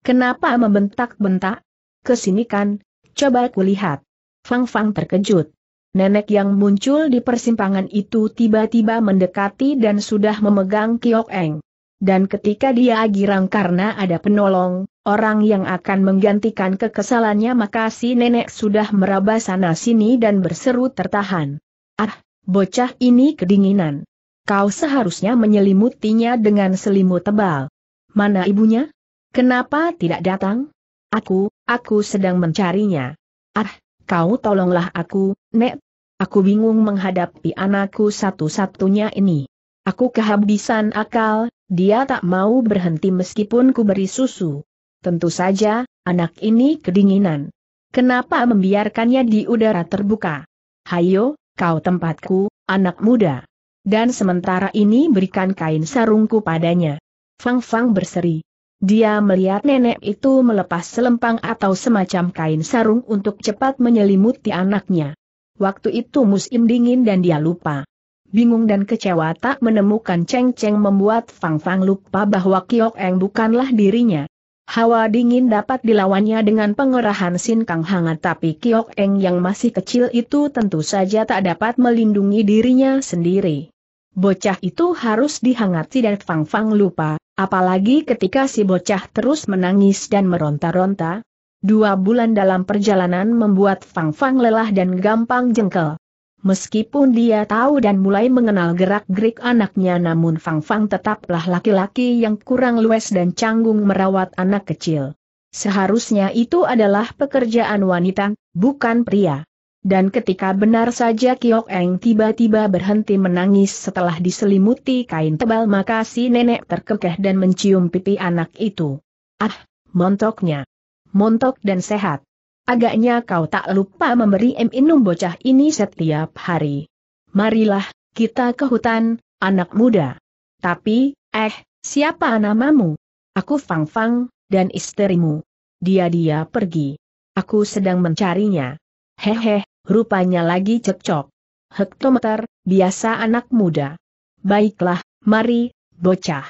Kenapa membentak-bentak? Kesini kan, coba kulihat. Fang Fang terkejut. Nenek yang muncul di persimpangan itu tiba-tiba mendekati dan sudah memegang Kiok Eng. Dan ketika dia girang karena ada penolong, orang yang akan menggantikan kekesalannya maka si nenek sudah meraba sana-sini dan berseru tertahan. Ah, bocah ini kedinginan. Kau seharusnya menyelimutinya dengan selimut tebal. Mana ibunya? Kenapa tidak datang? Aku, aku sedang mencarinya. Ah, kau tolonglah aku, Nek. Aku bingung menghadapi anakku satu-satunya ini. Aku kehabisan akal, dia tak mau berhenti meskipun ku beri susu. Tentu saja, anak ini kedinginan. Kenapa membiarkannya di udara terbuka? Hayo, kau tempatku, anak muda. Dan sementara ini berikan kain sarungku padanya. Fang Fang berseri. Dia melihat nenek itu melepas selempang atau semacam kain sarung untuk cepat menyelimuti anaknya. Waktu itu musim dingin dan dia lupa. Bingung dan kecewa tak menemukan Cheng Cheng membuat Fang Fang lupa bahwa Kiok Eng bukanlah dirinya. Hawa dingin dapat dilawannya dengan pengerahan Sin Kang hangat tapi Kiok Eng yang masih kecil itu tentu saja tak dapat melindungi dirinya sendiri. Bocah itu harus dihangati dan Fang Fang lupa Apalagi ketika si bocah terus menangis dan meronta-ronta, dua bulan dalam perjalanan membuat Fang Fang lelah dan gampang jengkel. Meskipun dia tahu dan mulai mengenal gerak-gerik anaknya namun Fang Fang tetaplah laki-laki yang kurang lues dan canggung merawat anak kecil. Seharusnya itu adalah pekerjaan wanita, bukan pria. Dan ketika benar saja Kiok Eng tiba-tiba berhenti menangis setelah diselimuti kain tebal maka si nenek terkekeh dan mencium pipi anak itu. Ah, montoknya. Montok dan sehat. Agaknya kau tak lupa memberi minum bocah ini setiap hari. Marilah, kita ke hutan, anak muda. Tapi, eh, siapa namamu? Aku Fang Fang, dan istrimu. Dia-dia pergi. Aku sedang mencarinya. Hehe, rupanya lagi cekcok. Hektometer, biasa anak muda. Baiklah, mari, bocah.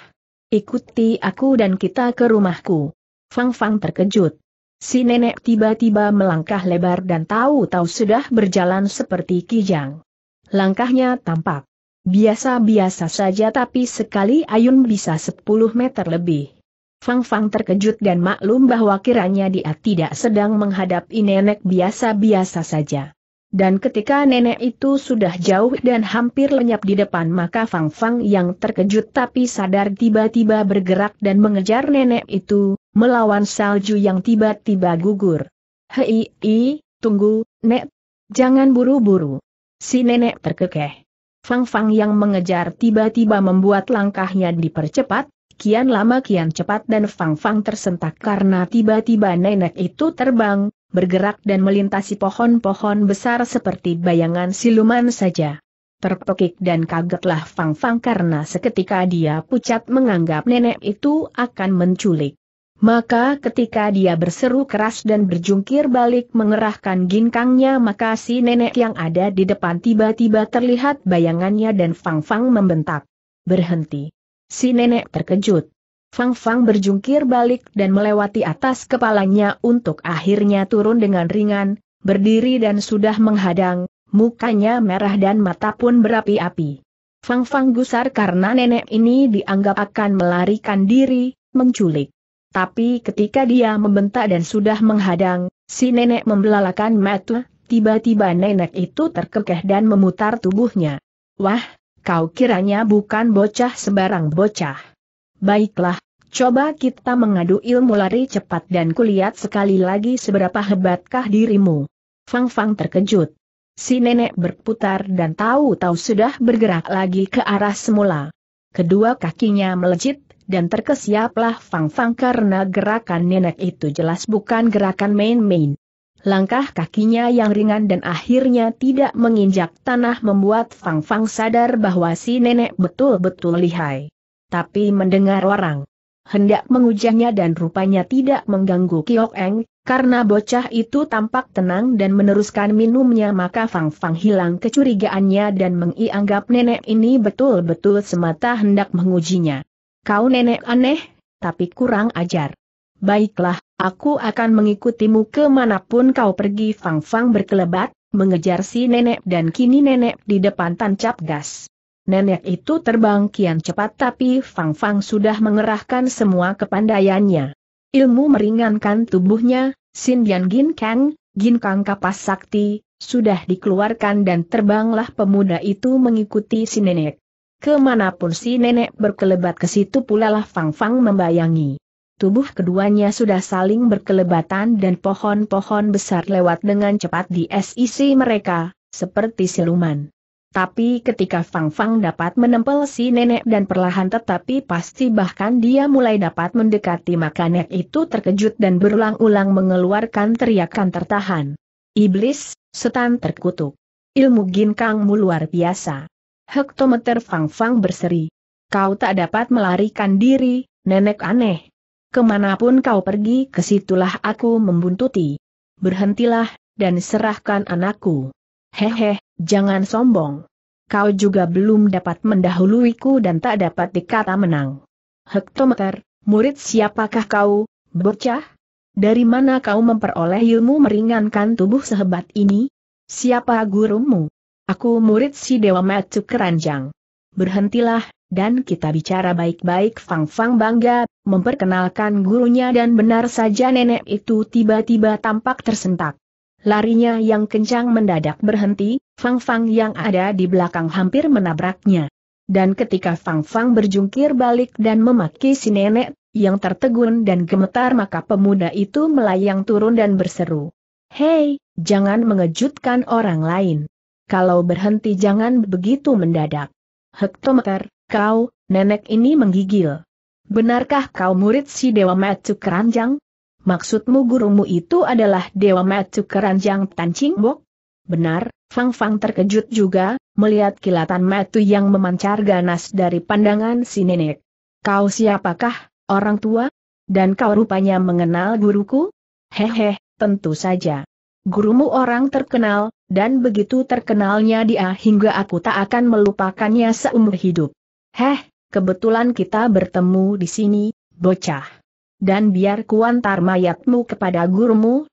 Ikuti aku dan kita ke rumahku. Fang Fang terkejut. Si nenek tiba-tiba melangkah lebar dan tahu-tahu sudah berjalan seperti kijang. Langkahnya tampak. Biasa-biasa saja tapi sekali ayun bisa 10 meter lebih. Fang Fang terkejut dan maklum bahwa kiranya dia tidak sedang menghadapi nenek biasa-biasa saja. Dan ketika nenek itu sudah jauh dan hampir lenyap di depan maka Fang Fang yang terkejut tapi sadar tiba-tiba bergerak dan mengejar nenek itu, melawan salju yang tiba-tiba gugur. Hei, i, tunggu, nek. Jangan buru-buru. Si nenek terkekeh. Fang Fang yang mengejar tiba-tiba membuat langkahnya dipercepat, Kian lama kian cepat dan Fang Fang tersentak karena tiba-tiba nenek itu terbang, bergerak dan melintasi pohon-pohon besar seperti bayangan siluman saja. Terpekik dan kagetlah Fang Fang karena seketika dia pucat menganggap nenek itu akan menculik. Maka ketika dia berseru keras dan berjungkir balik mengerahkan ginkangnya maka si nenek yang ada di depan tiba-tiba terlihat bayangannya dan Fang Fang membentak. Berhenti. Si nenek terkejut. Fang Fang berjungkir balik dan melewati atas kepalanya untuk akhirnya turun dengan ringan, berdiri dan sudah menghadang, mukanya merah dan mata pun berapi-api. Fang Fang gusar karena nenek ini dianggap akan melarikan diri, menculik. Tapi ketika dia membentak dan sudah menghadang, si nenek membelalakan mata, tiba-tiba nenek itu terkekeh dan memutar tubuhnya. Wah, kau kiranya bukan bocah sembarang bocah. Baiklah, coba kita mengadu ilmu lari cepat dan kulihat sekali lagi seberapa hebatkah dirimu. Fang Fang terkejut. Si nenek berputar dan tahu-tahu sudah bergerak lagi ke arah semula. Kedua kakinya melejit, dan terkesiaplah Fang Fang karena gerakan nenek itu jelas bukan gerakan main-main. Langkah kakinya yang ringan dan akhirnya tidak menginjak tanah membuat Fang Fang sadar bahwa si nenek betul-betul lihai. Tapi mendengar orang hendak mengujahnya dan rupanya tidak mengganggu Kiok Eng, karena bocah itu tampak tenang dan meneruskan minumnya maka Fang Fang hilang kecurigaannya dan mengianggap nenek ini betul-betul semata hendak mengujinya. Kau nenek aneh, tapi kurang ajar. Baiklah, Aku akan mengikutimu kemanapun kau pergi Fang Fang berkelebat, mengejar si nenek dan kini nenek di depan tancap gas. Nenek itu terbang kian cepat tapi Fang Fang sudah mengerahkan semua kepandaiannya. Ilmu meringankan tubuhnya, Sin Dian Gin Kang, Gin Kang Kapas Sakti, sudah dikeluarkan dan terbanglah pemuda itu mengikuti si nenek. Kemanapun si nenek berkelebat ke situ pula lah Fang Fang membayangi tubuh keduanya sudah saling berkelebatan dan pohon-pohon besar lewat dengan cepat di SIC mereka, seperti siluman. Tapi ketika Fang Fang dapat menempel si nenek dan perlahan tetapi pasti bahkan dia mulai dapat mendekati maka nenek itu terkejut dan berulang-ulang mengeluarkan teriakan tertahan. Iblis, setan terkutuk. Ilmu ginkangmu luar biasa. Hektometer Fang Fang berseri. Kau tak dapat melarikan diri, nenek aneh kemanapun kau pergi kesitulah aku membuntuti. Berhentilah, dan serahkan anakku. Hehe, jangan sombong. Kau juga belum dapat mendahuluiku dan tak dapat dikata menang. Hektometer, murid siapakah kau, bocah? Dari mana kau memperoleh ilmu meringankan tubuh sehebat ini? Siapa gurumu? Aku murid si Dewa Matuk Keranjang. Berhentilah, dan kita bicara baik-baik Fang Fang bangga, memperkenalkan gurunya dan benar saja nenek itu tiba-tiba tampak tersentak. Larinya yang kencang mendadak berhenti, Fang Fang yang ada di belakang hampir menabraknya. Dan ketika Fang Fang berjungkir balik dan memaki si nenek, yang tertegun dan gemetar maka pemuda itu melayang turun dan berseru. Hei, jangan mengejutkan orang lain. Kalau berhenti jangan begitu mendadak. Hektometer, kau, nenek ini menggigil. Benarkah kau murid si Dewa Matu Keranjang? Maksudmu gurumu itu adalah Dewa Matu Keranjang Tan Bok? Benar, Fang Fang terkejut juga, melihat kilatan Matu yang memancar ganas dari pandangan si nenek. Kau siapakah, orang tua? Dan kau rupanya mengenal guruku? Hehe, tentu saja. Gurumu orang terkenal, dan begitu terkenalnya dia hingga aku tak akan melupakannya seumur hidup. Heh, kebetulan kita bertemu di sini, bocah. Dan biar kuantar mayatmu kepada gurumu,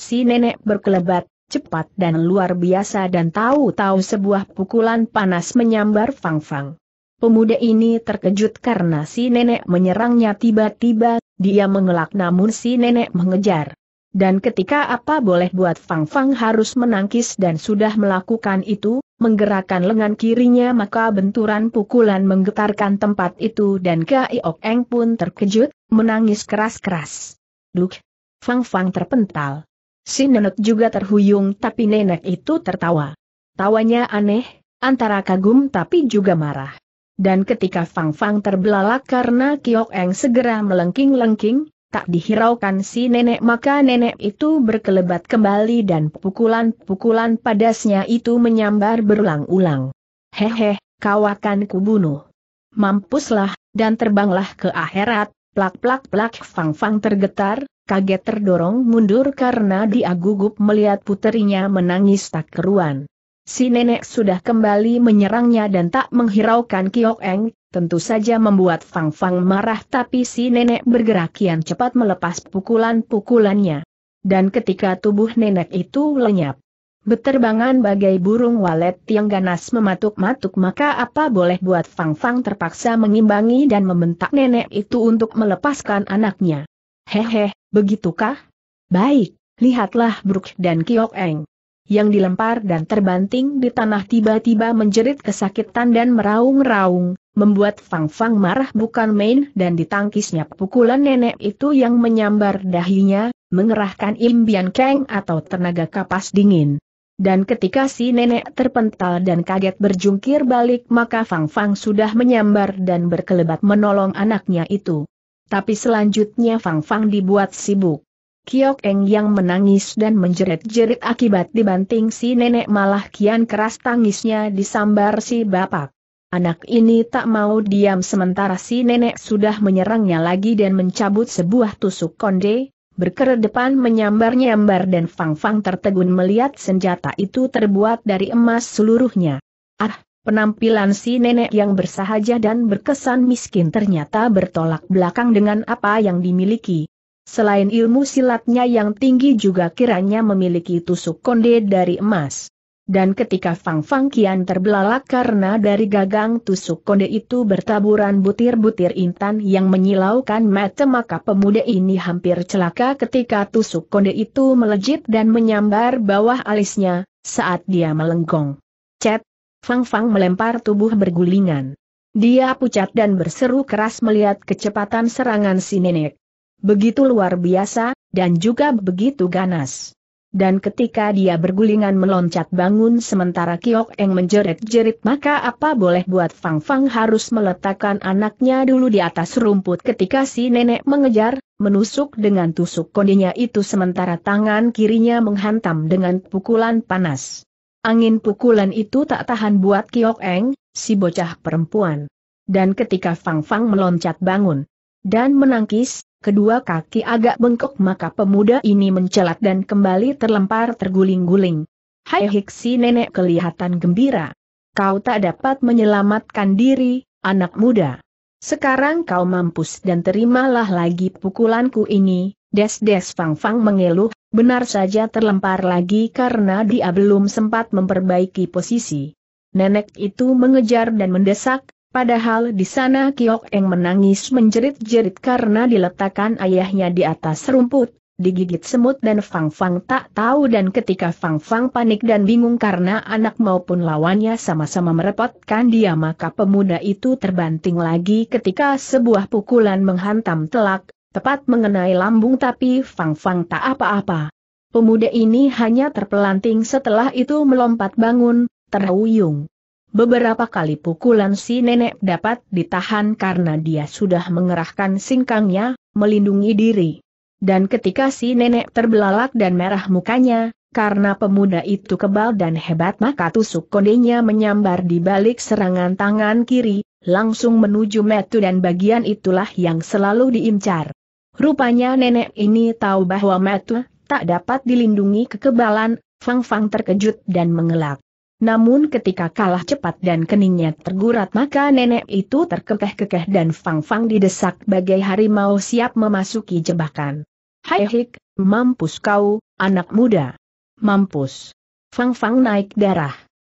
si nenek berkelebat, cepat dan luar biasa dan tahu-tahu sebuah pukulan panas menyambar Fang Fang. Pemuda ini terkejut karena si nenek menyerangnya tiba-tiba, dia mengelak namun si nenek mengejar. Dan ketika apa boleh buat Fang Fang harus menangkis dan sudah melakukan itu, menggerakkan lengan kirinya maka benturan pukulan menggetarkan tempat itu dan Ok Eng pun terkejut, menangis keras-keras. Duk! Fang Fang terpental. Si nenek juga terhuyung tapi nenek itu tertawa. Tawanya aneh, antara kagum tapi juga marah. Dan ketika Fang Fang terbelalak karena Kiok Eng segera melengking-lengking, tak dihiraukan si nenek maka nenek itu berkelebat kembali dan pukulan-pukulan padasnya itu menyambar berulang-ulang. Hehe, kau akan kubunuh. Mampuslah, dan terbanglah ke akhirat, plak-plak-plak fang-fang tergetar, kaget terdorong mundur karena dia gugup melihat puterinya menangis tak keruan. Si nenek sudah kembali menyerangnya dan tak menghiraukan Kiok Eng, tentu saja membuat Fang Fang marah tapi si nenek bergerak kian cepat melepas pukulan-pukulannya. Dan ketika tubuh nenek itu lenyap, beterbangan bagai burung walet yang ganas mematuk-matuk maka apa boleh buat Fang Fang terpaksa mengimbangi dan membentak nenek itu untuk melepaskan anaknya. Hehe, begitukah? Baik, lihatlah Brook dan Kiok Eng yang dilempar dan terbanting di tanah tiba-tiba menjerit kesakitan dan meraung-raung, membuat Fang Fang marah bukan main dan ditangkisnya pukulan nenek itu yang menyambar dahinya, mengerahkan imbian keng atau tenaga kapas dingin. Dan ketika si nenek terpental dan kaget berjungkir balik maka Fang Fang sudah menyambar dan berkelebat menolong anaknya itu. Tapi selanjutnya Fang Fang dibuat sibuk. Kiok Eng yang menangis dan menjerit-jerit akibat dibanting si nenek malah kian keras tangisnya disambar si bapak. Anak ini tak mau diam sementara si nenek sudah menyerangnya lagi dan mencabut sebuah tusuk konde, berkeredepan menyambar-nyambar dan Fang-Fang tertegun melihat senjata itu terbuat dari emas seluruhnya. Ah, penampilan si nenek yang bersahaja dan berkesan miskin ternyata bertolak belakang dengan apa yang dimiliki. Selain ilmu silatnya yang tinggi juga kiranya memiliki tusuk konde dari emas. Dan ketika Fang Fang Kian terbelalak karena dari gagang tusuk konde itu bertaburan butir-butir intan yang menyilaukan mata maka pemuda ini hampir celaka ketika tusuk konde itu melejit dan menyambar bawah alisnya, saat dia melengkung. Cet! Fang Fang melempar tubuh bergulingan. Dia pucat dan berseru keras melihat kecepatan serangan si nenek. Begitu luar biasa, dan juga begitu ganas dan ketika dia bergulingan meloncat bangun sementara Kiok Eng menjerit-jerit maka apa boleh buat Fang Fang harus meletakkan anaknya dulu di atas rumput ketika si nenek mengejar, menusuk dengan tusuk kondinya itu sementara tangan kirinya menghantam dengan pukulan panas. Angin pukulan itu tak tahan buat Kiok Eng, si bocah perempuan. Dan ketika Fang Fang meloncat bangun dan menangkis, kedua kaki agak bengkok maka pemuda ini mencelat dan kembali terlempar terguling-guling. Hai Hiksi nenek kelihatan gembira. Kau tak dapat menyelamatkan diri, anak muda. Sekarang kau mampus dan terimalah lagi pukulanku ini, des-des fang-fang mengeluh, benar saja terlempar lagi karena dia belum sempat memperbaiki posisi. Nenek itu mengejar dan mendesak, Padahal di sana Kiok Eng menangis menjerit-jerit karena diletakkan ayahnya di atas rumput, digigit semut dan Fang Fang tak tahu dan ketika Fang Fang panik dan bingung karena anak maupun lawannya sama-sama merepotkan dia maka pemuda itu terbanting lagi ketika sebuah pukulan menghantam telak, tepat mengenai lambung tapi Fang Fang tak apa-apa. Pemuda ini hanya terpelanting setelah itu melompat bangun, terhuyung. Beberapa kali pukulan si nenek dapat ditahan karena dia sudah mengerahkan singkangnya, melindungi diri. Dan ketika si nenek terbelalak dan merah mukanya, karena pemuda itu kebal dan hebat maka tusuk kondenya menyambar di balik serangan tangan kiri, langsung menuju metu dan bagian itulah yang selalu diincar. Rupanya nenek ini tahu bahwa metu tak dapat dilindungi kekebalan, Fang Fang terkejut dan mengelak. Namun ketika kalah cepat dan keningnya tergurat maka nenek itu terkekeh-kekeh dan Fang-Fang didesak bagai harimau siap memasuki jebakan. Hai hik, mampus kau, anak muda. Mampus. Fang-Fang naik darah.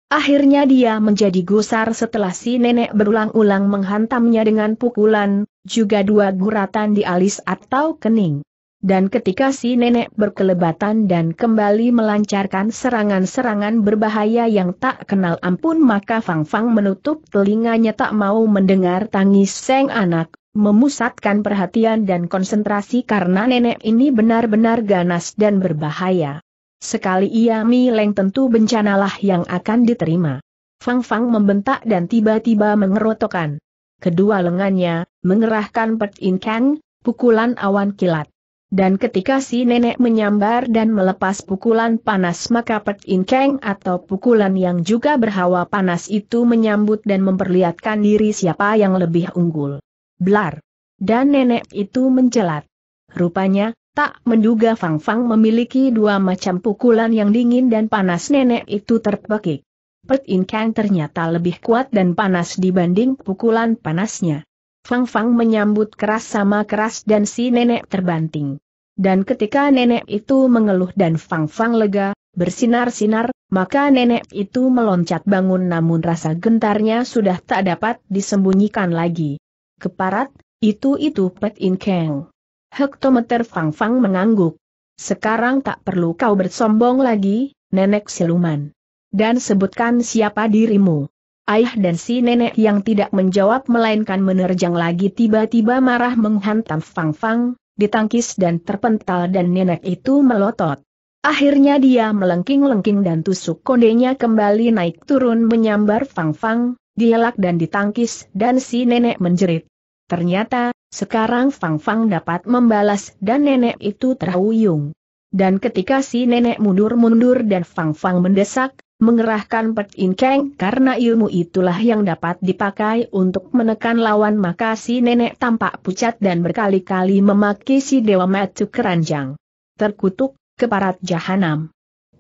Akhirnya dia menjadi gusar setelah si nenek berulang-ulang menghantamnya dengan pukulan, juga dua guratan di alis atau kening. Dan ketika si nenek berkelebatan dan kembali melancarkan serangan-serangan berbahaya yang tak kenal ampun maka Fang Fang menutup telinganya tak mau mendengar tangis seng anak, memusatkan perhatian dan konsentrasi karena nenek ini benar-benar ganas dan berbahaya. Sekali ia mileng tentu bencanalah yang akan diterima. Fang Fang membentak dan tiba-tiba mengerotokan. Kedua lengannya, mengerahkan Pet In Kang, pukulan awan kilat. Dan ketika si nenek menyambar dan melepas pukulan panas maka Pek In atau pukulan yang juga berhawa panas itu menyambut dan memperlihatkan diri siapa yang lebih unggul. Blar! Dan nenek itu menjelat. Rupanya, tak menduga Fang Fang memiliki dua macam pukulan yang dingin dan panas nenek itu terpekik. Pek In ternyata lebih kuat dan panas dibanding pukulan panasnya. Fang Fang menyambut keras sama keras dan si nenek terbanting. Dan ketika nenek itu mengeluh dan Fang Fang lega, bersinar-sinar, maka nenek itu meloncat bangun namun rasa gentarnya sudah tak dapat disembunyikan lagi. Keparat, itu-itu Pet In Kang. Hektometer Fang Fang mengangguk. Sekarang tak perlu kau bersombong lagi, nenek siluman. Dan sebutkan siapa dirimu. Ayah dan si nenek yang tidak menjawab melainkan menerjang lagi tiba-tiba marah menghantam Fang Fang, ditangkis dan terpental dan nenek itu melotot. Akhirnya dia melengking-lengking dan tusuk kondenya kembali naik turun menyambar Fang Fang, dielak dan ditangkis dan si nenek menjerit. Ternyata, sekarang Fang Fang dapat membalas dan nenek itu terhuyung. Dan ketika si nenek mundur-mundur dan Fang Fang mendesak, mengerahkan Pek In Keng karena ilmu itulah yang dapat dipakai untuk menekan lawan maka si nenek tampak pucat dan berkali-kali memaki si Dewa Metu Keranjang. Terkutuk, keparat jahanam.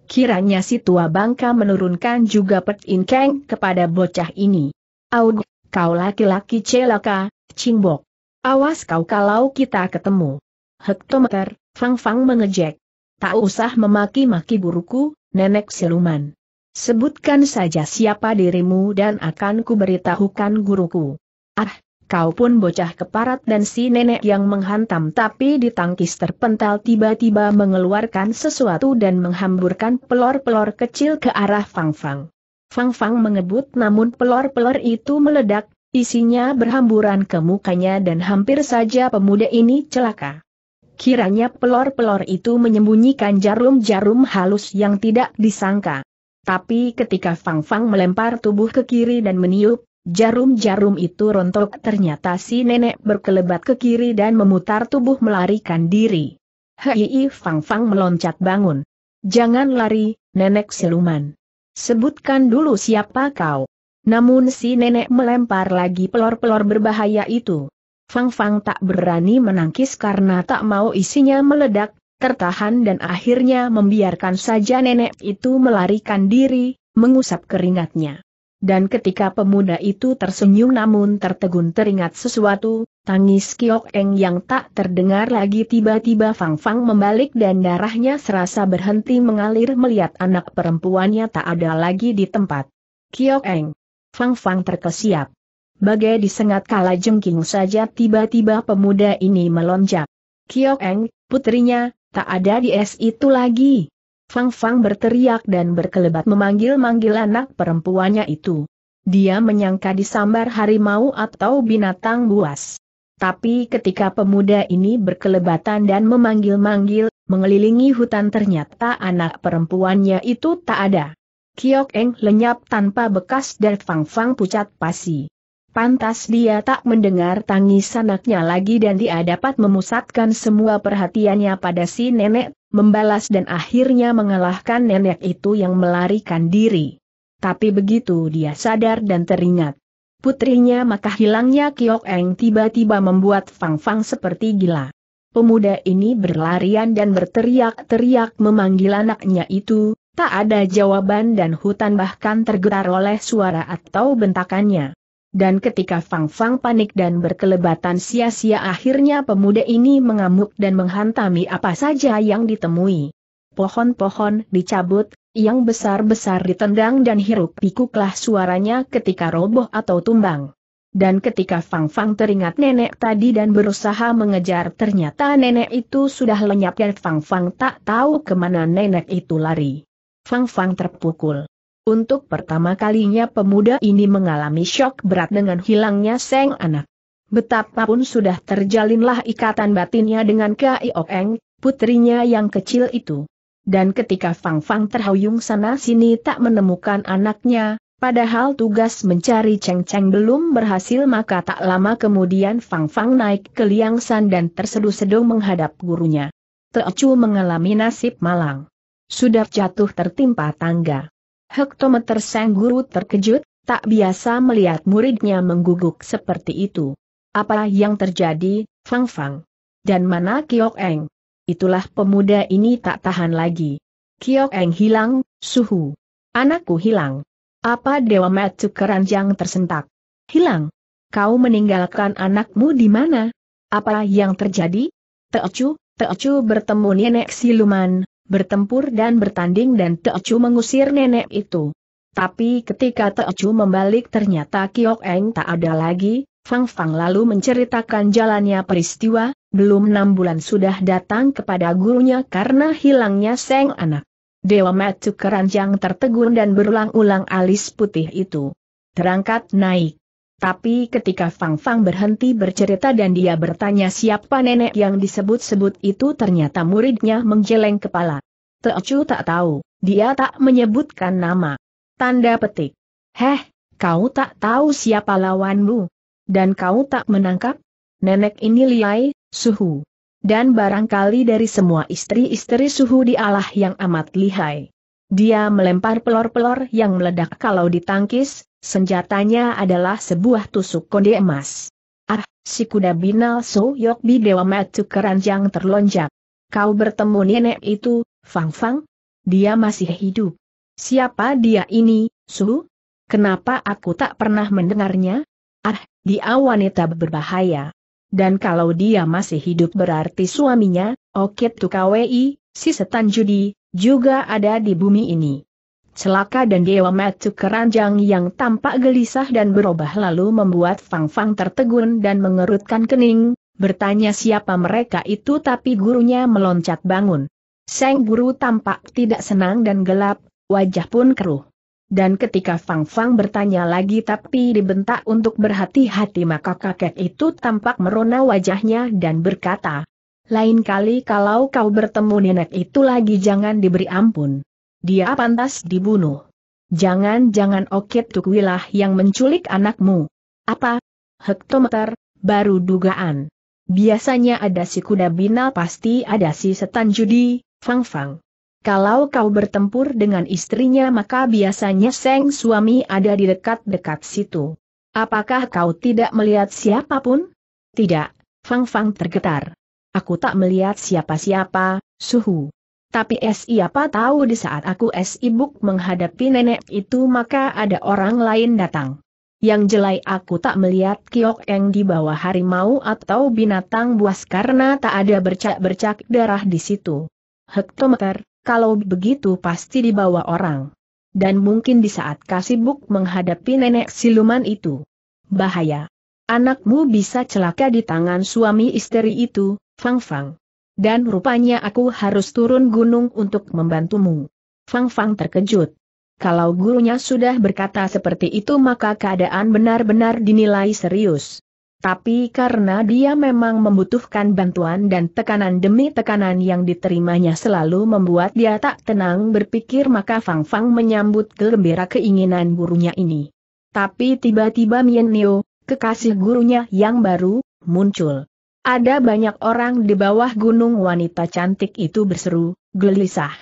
Kiranya si tua bangka menurunkan juga Pek In Keng kepada bocah ini. Aud, kau laki-laki celaka, cingbok. Awas kau kalau kita ketemu. Hektometer, Fang Fang mengejek. Tak usah memaki-maki buruku, nenek siluman. Sebutkan saja siapa dirimu dan akan kuberitahukan guruku. Ah, kau pun bocah keparat dan si nenek yang menghantam tapi ditangkis terpental tiba-tiba mengeluarkan sesuatu dan menghamburkan pelor-pelor kecil ke arah Fang Fang. Fang Fang mengebut namun pelor-pelor itu meledak, isinya berhamburan ke mukanya dan hampir saja pemuda ini celaka. Kiranya pelor-pelor itu menyembunyikan jarum-jarum halus yang tidak disangka. Tapi ketika Fang Fang melempar tubuh ke kiri dan meniup, jarum-jarum itu rontok ternyata si nenek berkelebat ke kiri dan memutar tubuh melarikan diri. Hei Fang Fang meloncat bangun. Jangan lari, nenek siluman. Sebutkan dulu siapa kau. Namun si nenek melempar lagi pelor-pelor berbahaya itu. Fang Fang tak berani menangkis karena tak mau isinya meledak, tertahan dan akhirnya membiarkan saja nenek itu melarikan diri, mengusap keringatnya. Dan ketika pemuda itu tersenyum namun tertegun teringat sesuatu, tangis Kiok Eng yang tak terdengar lagi tiba-tiba Fang Fang membalik dan darahnya serasa berhenti mengalir melihat anak perempuannya tak ada lagi di tempat. Kiok Eng. Fang Fang terkesiap. Bagai disengat kala jengking saja tiba-tiba pemuda ini melonjak. Kiok Eng, putrinya, Tak ada di es itu lagi. Fang Fang berteriak dan berkelebat memanggil-manggil anak perempuannya itu. Dia menyangka disambar harimau atau binatang buas. Tapi ketika pemuda ini berkelebatan dan memanggil-manggil, mengelilingi hutan ternyata anak perempuannya itu tak ada. Kiok Eng lenyap tanpa bekas dan Fang Fang pucat pasi. Pantas dia tak mendengar tangis anaknya lagi dan dia dapat memusatkan semua perhatiannya pada si nenek, membalas dan akhirnya mengalahkan nenek itu yang melarikan diri. Tapi begitu dia sadar dan teringat. Putrinya maka hilangnya Kiok Eng tiba-tiba membuat Fang Fang seperti gila. Pemuda ini berlarian dan berteriak-teriak memanggil anaknya itu, tak ada jawaban dan hutan bahkan tergetar oleh suara atau bentakannya. Dan ketika Fang Fang panik dan berkelebatan sia-sia akhirnya pemuda ini mengamuk dan menghantami apa saja yang ditemui. Pohon-pohon dicabut, yang besar-besar ditendang dan hiruk pikuklah suaranya ketika roboh atau tumbang. Dan ketika Fang Fang teringat nenek tadi dan berusaha mengejar ternyata nenek itu sudah lenyap dan Fang Fang tak tahu kemana nenek itu lari. Fang Fang terpukul. Untuk pertama kalinya pemuda ini mengalami shock berat dengan hilangnya Seng anak. Betapapun sudah terjalinlah ikatan batinnya dengan Kai Eng, putrinya yang kecil itu. Dan ketika Fang Fang terhuyung sana-sini tak menemukan anaknya, Padahal tugas mencari Cheng Cheng belum berhasil maka tak lama kemudian Fang Fang naik ke Liang San dan terseduh-seduh menghadap gurunya. Teo Chu mengalami nasib malang. Sudah jatuh tertimpa tangga. Hektometer sang guru terkejut, tak biasa melihat muridnya mengguguk seperti itu. Apa yang terjadi, Fang Fang? Dan mana Kiok Eng? Itulah pemuda ini tak tahan lagi. Kiok Eng hilang, suhu. Anakku hilang. Apa Dewa Matsu keranjang tersentak? Hilang. Kau meninggalkan anakmu di mana? Apa yang terjadi? Teocu, Teocu bertemu nenek siluman, bertempur dan bertanding dan Teocu mengusir nenek itu. Tapi ketika Teocu membalik ternyata Kiok Eng tak ada lagi, Fang Fang lalu menceritakan jalannya peristiwa, belum enam bulan sudah datang kepada gurunya karena hilangnya seng anak. Dewa Metu keranjang tertegun dan berulang-ulang alis putih itu. Terangkat naik. Tapi ketika Fang Fang berhenti bercerita dan dia bertanya siapa nenek yang disebut-sebut itu ternyata muridnya menggeleng kepala. Teocu tak tahu, dia tak menyebutkan nama. Tanda petik. Heh, kau tak tahu siapa lawanmu. Dan kau tak menangkap? Nenek ini liai, suhu. Dan barangkali dari semua istri-istri suhu di Allah yang amat lihai. Dia melempar pelor-pelor yang meledak kalau ditangkis, Senjatanya adalah sebuah tusuk konde emas. Ah, si kuda binal so yok bi dewa matu keranjang terlonjak. Kau bertemu nenek itu, Fang Fang? Dia masih hidup. Siapa dia ini, Su? Kenapa aku tak pernah mendengarnya? Ah, dia wanita berbahaya. Dan kalau dia masih hidup berarti suaminya, Okit tukawi, si setan judi, juga ada di bumi ini celaka dan Dewa Matu keranjang yang tampak gelisah dan berubah lalu membuat Fang Fang tertegun dan mengerutkan kening, bertanya siapa mereka itu tapi gurunya meloncat bangun. Seng guru tampak tidak senang dan gelap, wajah pun keruh. Dan ketika Fang Fang bertanya lagi tapi dibentak untuk berhati-hati maka kakek itu tampak merona wajahnya dan berkata, lain kali kalau kau bertemu nenek itu lagi jangan diberi ampun. Dia pantas dibunuh. Jangan-jangan Okit Tukwilah yang menculik anakmu. Apa? Hektometer, baru dugaan. Biasanya ada si kuda binal pasti ada si setan judi, Fang Fang. Kalau kau bertempur dengan istrinya maka biasanya seng suami ada di dekat-dekat situ. Apakah kau tidak melihat siapapun? Tidak, Fang Fang tergetar. Aku tak melihat siapa-siapa, suhu. Tapi siapa tahu di saat aku sibuk menghadapi nenek itu maka ada orang lain datang. Yang jelai aku tak melihat kiok yang di bawah harimau atau binatang buas karena tak ada bercak-bercak darah di situ. Hektometer, kalau begitu pasti di bawah orang. Dan mungkin di saat kasibuk menghadapi nenek siluman itu. Bahaya. Anakmu bisa celaka di tangan suami istri itu, Fang Fang. Dan rupanya aku harus turun gunung untuk membantumu. Fang Fang terkejut. Kalau gurunya sudah berkata seperti itu maka keadaan benar-benar dinilai serius. Tapi karena dia memang membutuhkan bantuan dan tekanan demi tekanan yang diterimanya selalu membuat dia tak tenang berpikir maka Fang Fang menyambut gembira keinginan gurunya ini. Tapi tiba-tiba Mian Nio, kekasih gurunya yang baru, muncul. Ada banyak orang di bawah gunung wanita cantik itu berseru, gelisah.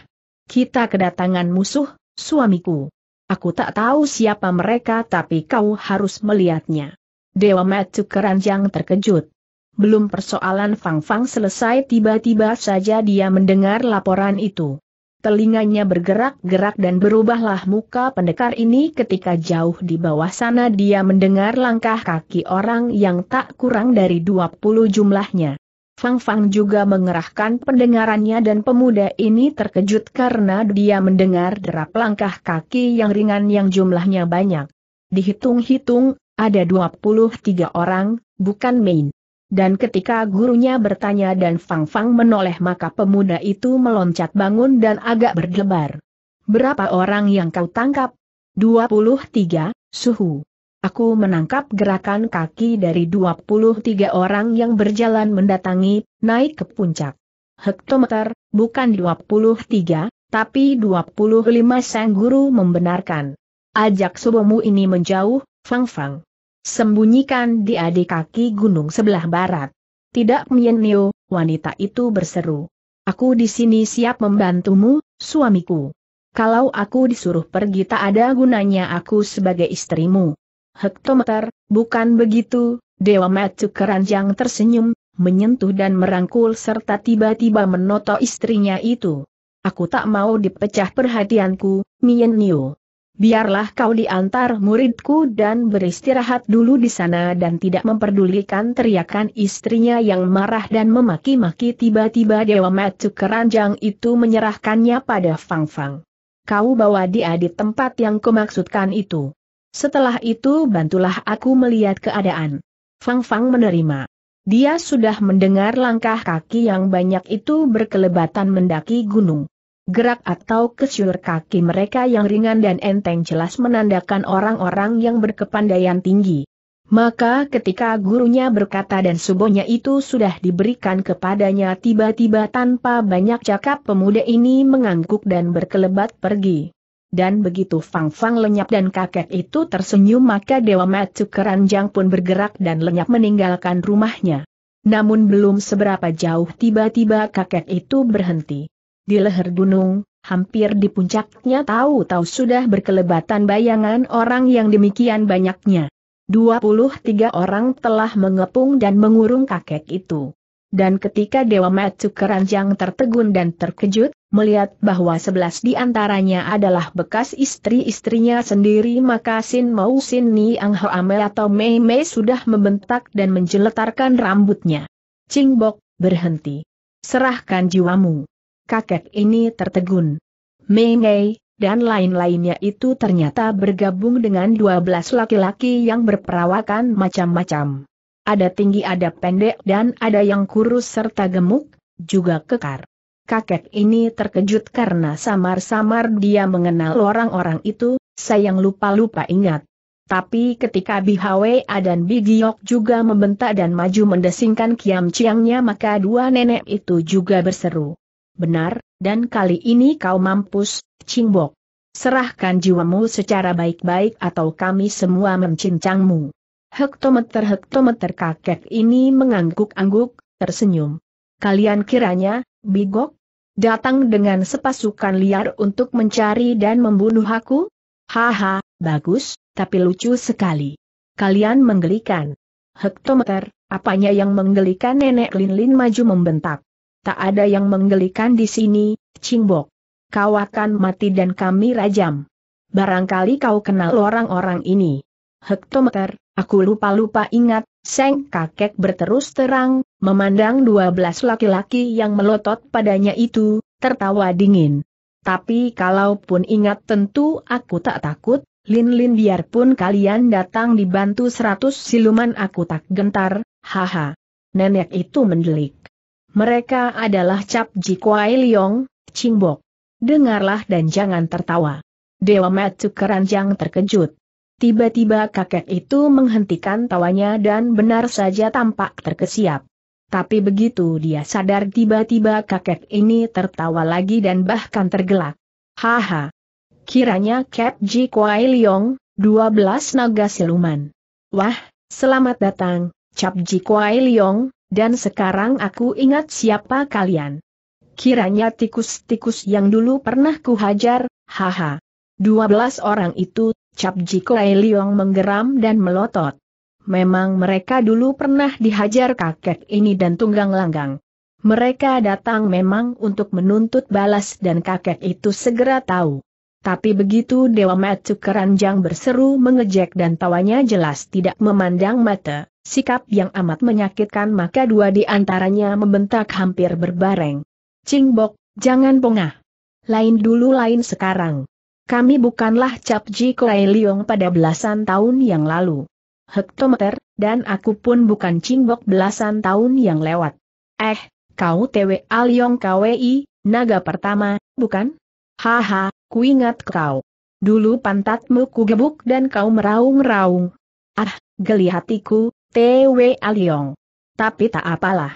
Kita kedatangan musuh, suamiku. Aku tak tahu siapa mereka tapi kau harus melihatnya. Dewa Matsu Keranjang terkejut. Belum persoalan Fang Fang selesai tiba-tiba saja dia mendengar laporan itu telinganya bergerak-gerak dan berubahlah muka pendekar ini ketika jauh di bawah sana dia mendengar langkah kaki orang yang tak kurang dari 20 jumlahnya. Fang Fang juga mengerahkan pendengarannya dan pemuda ini terkejut karena dia mendengar derap langkah kaki yang ringan yang jumlahnya banyak. Dihitung-hitung, ada 23 orang, bukan main. Dan ketika gurunya bertanya dan Fang Fang menoleh maka pemuda itu meloncat bangun dan agak berdebar. Berapa orang yang kau tangkap? 23, suhu. Aku menangkap gerakan kaki dari 23 orang yang berjalan mendatangi, naik ke puncak. Hektometer, bukan 23, tapi 25 sang guru membenarkan. Ajak subomu ini menjauh, Fang Fang. Sembunyikan di adik kaki gunung sebelah barat. Tidak Nio, wanita itu berseru. Aku di sini siap membantumu, suamiku. Kalau aku disuruh pergi tak ada gunanya aku sebagai istrimu. Hektometer, bukan begitu, Dewa Matsu Keranjang tersenyum, menyentuh dan merangkul serta tiba-tiba menoto istrinya itu. Aku tak mau dipecah perhatianku, Nio biarlah kau diantar muridku dan beristirahat dulu di sana dan tidak memperdulikan teriakan istrinya yang marah dan memaki-maki tiba-tiba Dewa Matsu keranjang itu menyerahkannya pada Fang Fang. Kau bawa dia di tempat yang kumaksudkan itu. Setelah itu bantulah aku melihat keadaan. Fang Fang menerima. Dia sudah mendengar langkah kaki yang banyak itu berkelebatan mendaki gunung. Gerak atau kesyur kaki mereka yang ringan dan enteng jelas menandakan orang-orang yang berkepandaian tinggi. Maka ketika gurunya berkata dan subonya itu sudah diberikan kepadanya tiba-tiba tanpa banyak cakap pemuda ini mengangguk dan berkelebat pergi. Dan begitu Fang Fang lenyap dan kakek itu tersenyum maka Dewa Matsu Keranjang pun bergerak dan lenyap meninggalkan rumahnya. Namun belum seberapa jauh tiba-tiba kakek itu berhenti di leher gunung, hampir di puncaknya tahu-tahu sudah berkelebatan bayangan orang yang demikian banyaknya. 23 orang telah mengepung dan mengurung kakek itu. Dan ketika Dewa Matsu Keranjang tertegun dan terkejut, melihat bahwa sebelas di antaranya adalah bekas istri-istrinya sendiri maka Sin Mau Sin Ni Ang Amel atau Mei Mei sudah membentak dan menjeletarkan rambutnya. Cingbok, berhenti. Serahkan jiwamu kakek ini tertegun. Mei Mei, dan lain-lainnya itu ternyata bergabung dengan 12 laki-laki yang berperawakan macam-macam. Ada tinggi ada pendek dan ada yang kurus serta gemuk, juga kekar. Kakek ini terkejut karena samar-samar dia mengenal orang-orang itu, sayang lupa-lupa ingat. Tapi ketika Bi Bihawe dan Bigiok juga membentak dan maju mendesingkan kiam ciangnya maka dua nenek itu juga berseru benar, dan kali ini kau mampus, Cingbok. Serahkan jiwamu secara baik-baik atau kami semua mencincangmu. Hektometer-hektometer kakek ini mengangguk-angguk, tersenyum. Kalian kiranya, Bigok, datang dengan sepasukan liar untuk mencari dan membunuh aku? Haha, bagus, tapi lucu sekali. Kalian menggelikan. Hektometer, apanya yang menggelikan nenek Lin Lin maju membentak tak ada yang menggelikan di sini, Cingbok. Kau akan mati dan kami rajam. Barangkali kau kenal orang-orang ini. Hektometer, aku lupa-lupa ingat, Seng kakek berterus terang, memandang dua belas laki-laki yang melotot padanya itu, tertawa dingin. Tapi kalaupun ingat tentu aku tak takut, Lin-Lin biarpun kalian datang dibantu seratus siluman aku tak gentar, haha. Nenek itu mendelik. Mereka adalah Cap Ji Kwai Leong, Cingbok. Dengarlah dan jangan tertawa. Dewa Matsu Keranjang terkejut. Tiba-tiba kakek itu menghentikan tawanya dan benar saja tampak terkesiap. Tapi begitu dia sadar tiba-tiba kakek ini tertawa lagi dan bahkan tergelak. Haha. Kiranya Cap Ji Kwai Leong, 12 naga siluman. Wah, selamat datang, Cap Ji Kwai Leong, dan sekarang aku ingat siapa kalian. Kiranya tikus-tikus yang dulu pernah kuhajar, haha. Dua belas orang itu, cap Jiko Liong menggeram dan melotot. Memang mereka dulu pernah dihajar kakek ini dan tunggang langgang. Mereka datang memang untuk menuntut balas dan kakek itu segera tahu. Tapi begitu Dewa Matsu Keranjang berseru mengejek dan tawanya jelas tidak memandang mata sikap yang amat menyakitkan maka dua di antaranya membentak hampir berbareng. Bok, jangan bongah. Lain dulu lain sekarang. Kami bukanlah Cap Ji Kuei Liong pada belasan tahun yang lalu. Hektometer, dan aku pun bukan Bok belasan tahun yang lewat. Eh, kau TW Aliong KWI, naga pertama, bukan? Haha, ku ingat kau. Dulu pantatmu ku dan kau meraung-raung. Ah, geli hatiku, T.W. Aliong. Tapi tak apalah.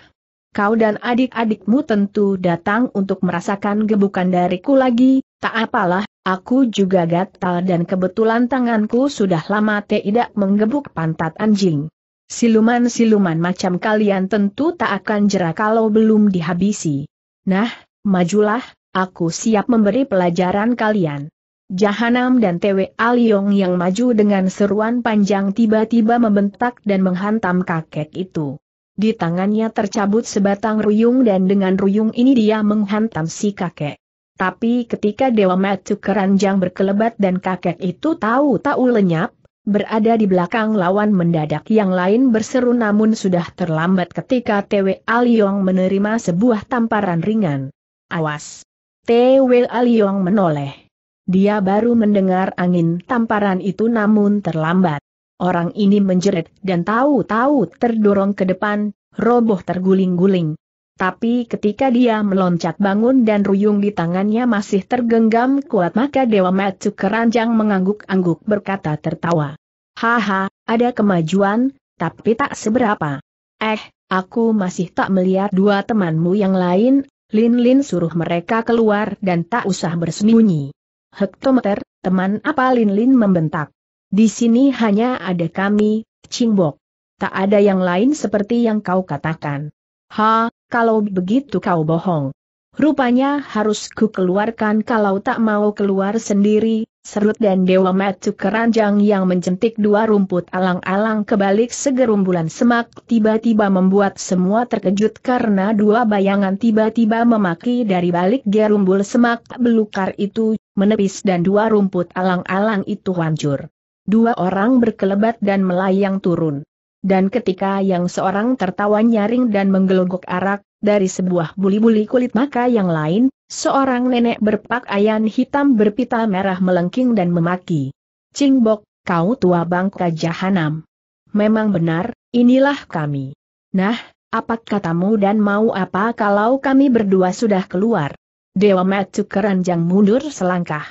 Kau dan adik-adikmu tentu datang untuk merasakan gebukan dariku lagi, tak apalah, aku juga gatal dan kebetulan tanganku sudah lama tidak menggebuk pantat anjing. Siluman-siluman macam kalian tentu tak akan jera kalau belum dihabisi. Nah, majulah, aku siap memberi pelajaran kalian. Jahanam dan Tewe Aliong yang maju dengan seruan panjang tiba-tiba membentak dan menghantam kakek itu. Di tangannya tercabut sebatang ruyung dan dengan ruyung ini dia menghantam si kakek. Tapi ketika Dewa Matu Keranjang berkelebat dan kakek itu tahu-tahu lenyap, berada di belakang lawan mendadak yang lain berseru namun sudah terlambat ketika Tewe Aliong menerima sebuah tamparan ringan. Awas! Tewe Aliong menoleh. Dia baru mendengar angin tamparan itu namun terlambat. Orang ini menjerit dan tahu-tahu terdorong ke depan, roboh terguling-guling. Tapi ketika dia meloncat bangun dan ruyung di tangannya masih tergenggam kuat maka Dewa Matsu keranjang mengangguk-angguk berkata tertawa. Haha, ada kemajuan, tapi tak seberapa. Eh, aku masih tak melihat dua temanmu yang lain, Lin Lin suruh mereka keluar dan tak usah bersembunyi. Hektometer, teman apa Lin Lin membentak. Di sini hanya ada kami, Cingbok. Tak ada yang lain seperti yang kau katakan. Ha, kalau begitu kau bohong. Rupanya harus ku keluarkan kalau tak mau keluar sendiri, serut dan Dewa metu keranjang yang mencentik dua rumput alang-alang kebalik segerumbulan semak tiba-tiba membuat semua terkejut karena dua bayangan tiba-tiba memaki dari balik gerumbul semak belukar itu menepis dan dua rumput alang-alang itu hancur. Dua orang berkelebat dan melayang turun. Dan ketika yang seorang tertawa nyaring dan menggelogok arak, dari sebuah buli-buli kulit maka yang lain, seorang nenek berpakaian hitam berpita merah melengking dan memaki. Cingbok, kau tua bangka jahanam. Memang benar, inilah kami. Nah, apa katamu dan mau apa kalau kami berdua sudah keluar? Dewa Matsu keranjang mundur selangkah.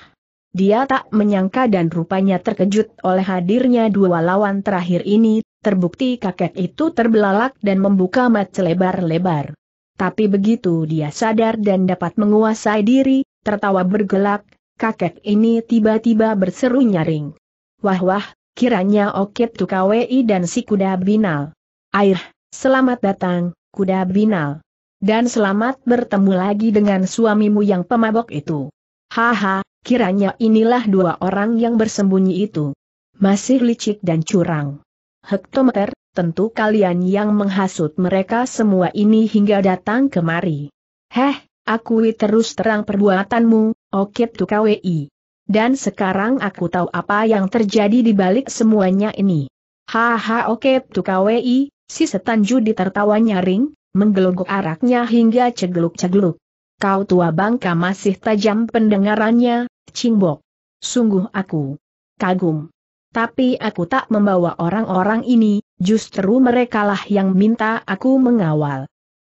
Dia tak menyangka dan rupanya terkejut oleh hadirnya dua lawan terakhir ini, terbukti kakek itu terbelalak dan membuka mat selebar-lebar. Tapi begitu dia sadar dan dapat menguasai diri, tertawa bergelak, kakek ini tiba-tiba berseru nyaring. Wah-wah, kiranya Okit Tukawei dan si kuda binal. Air, selamat datang, kuda binal. Dan selamat bertemu lagi dengan suamimu yang pemabok itu. Haha, kiranya inilah dua orang yang bersembunyi itu. Masih licik dan curang. Hektometer, tentu kalian yang menghasut mereka semua ini hingga datang kemari. Heh, akui terus terang perbuatanmu, Okit Tukawi. Dan sekarang aku tahu apa yang terjadi di balik semuanya ini. Haha Okit Tukawi, si setan judi tertawanya nyaring, menggelogok araknya hingga cegeluk-cegeluk. Kau tua bangka masih tajam pendengarannya, Cingbok. Sungguh aku kagum. Tapi aku tak membawa orang-orang ini, justru merekalah yang minta aku mengawal.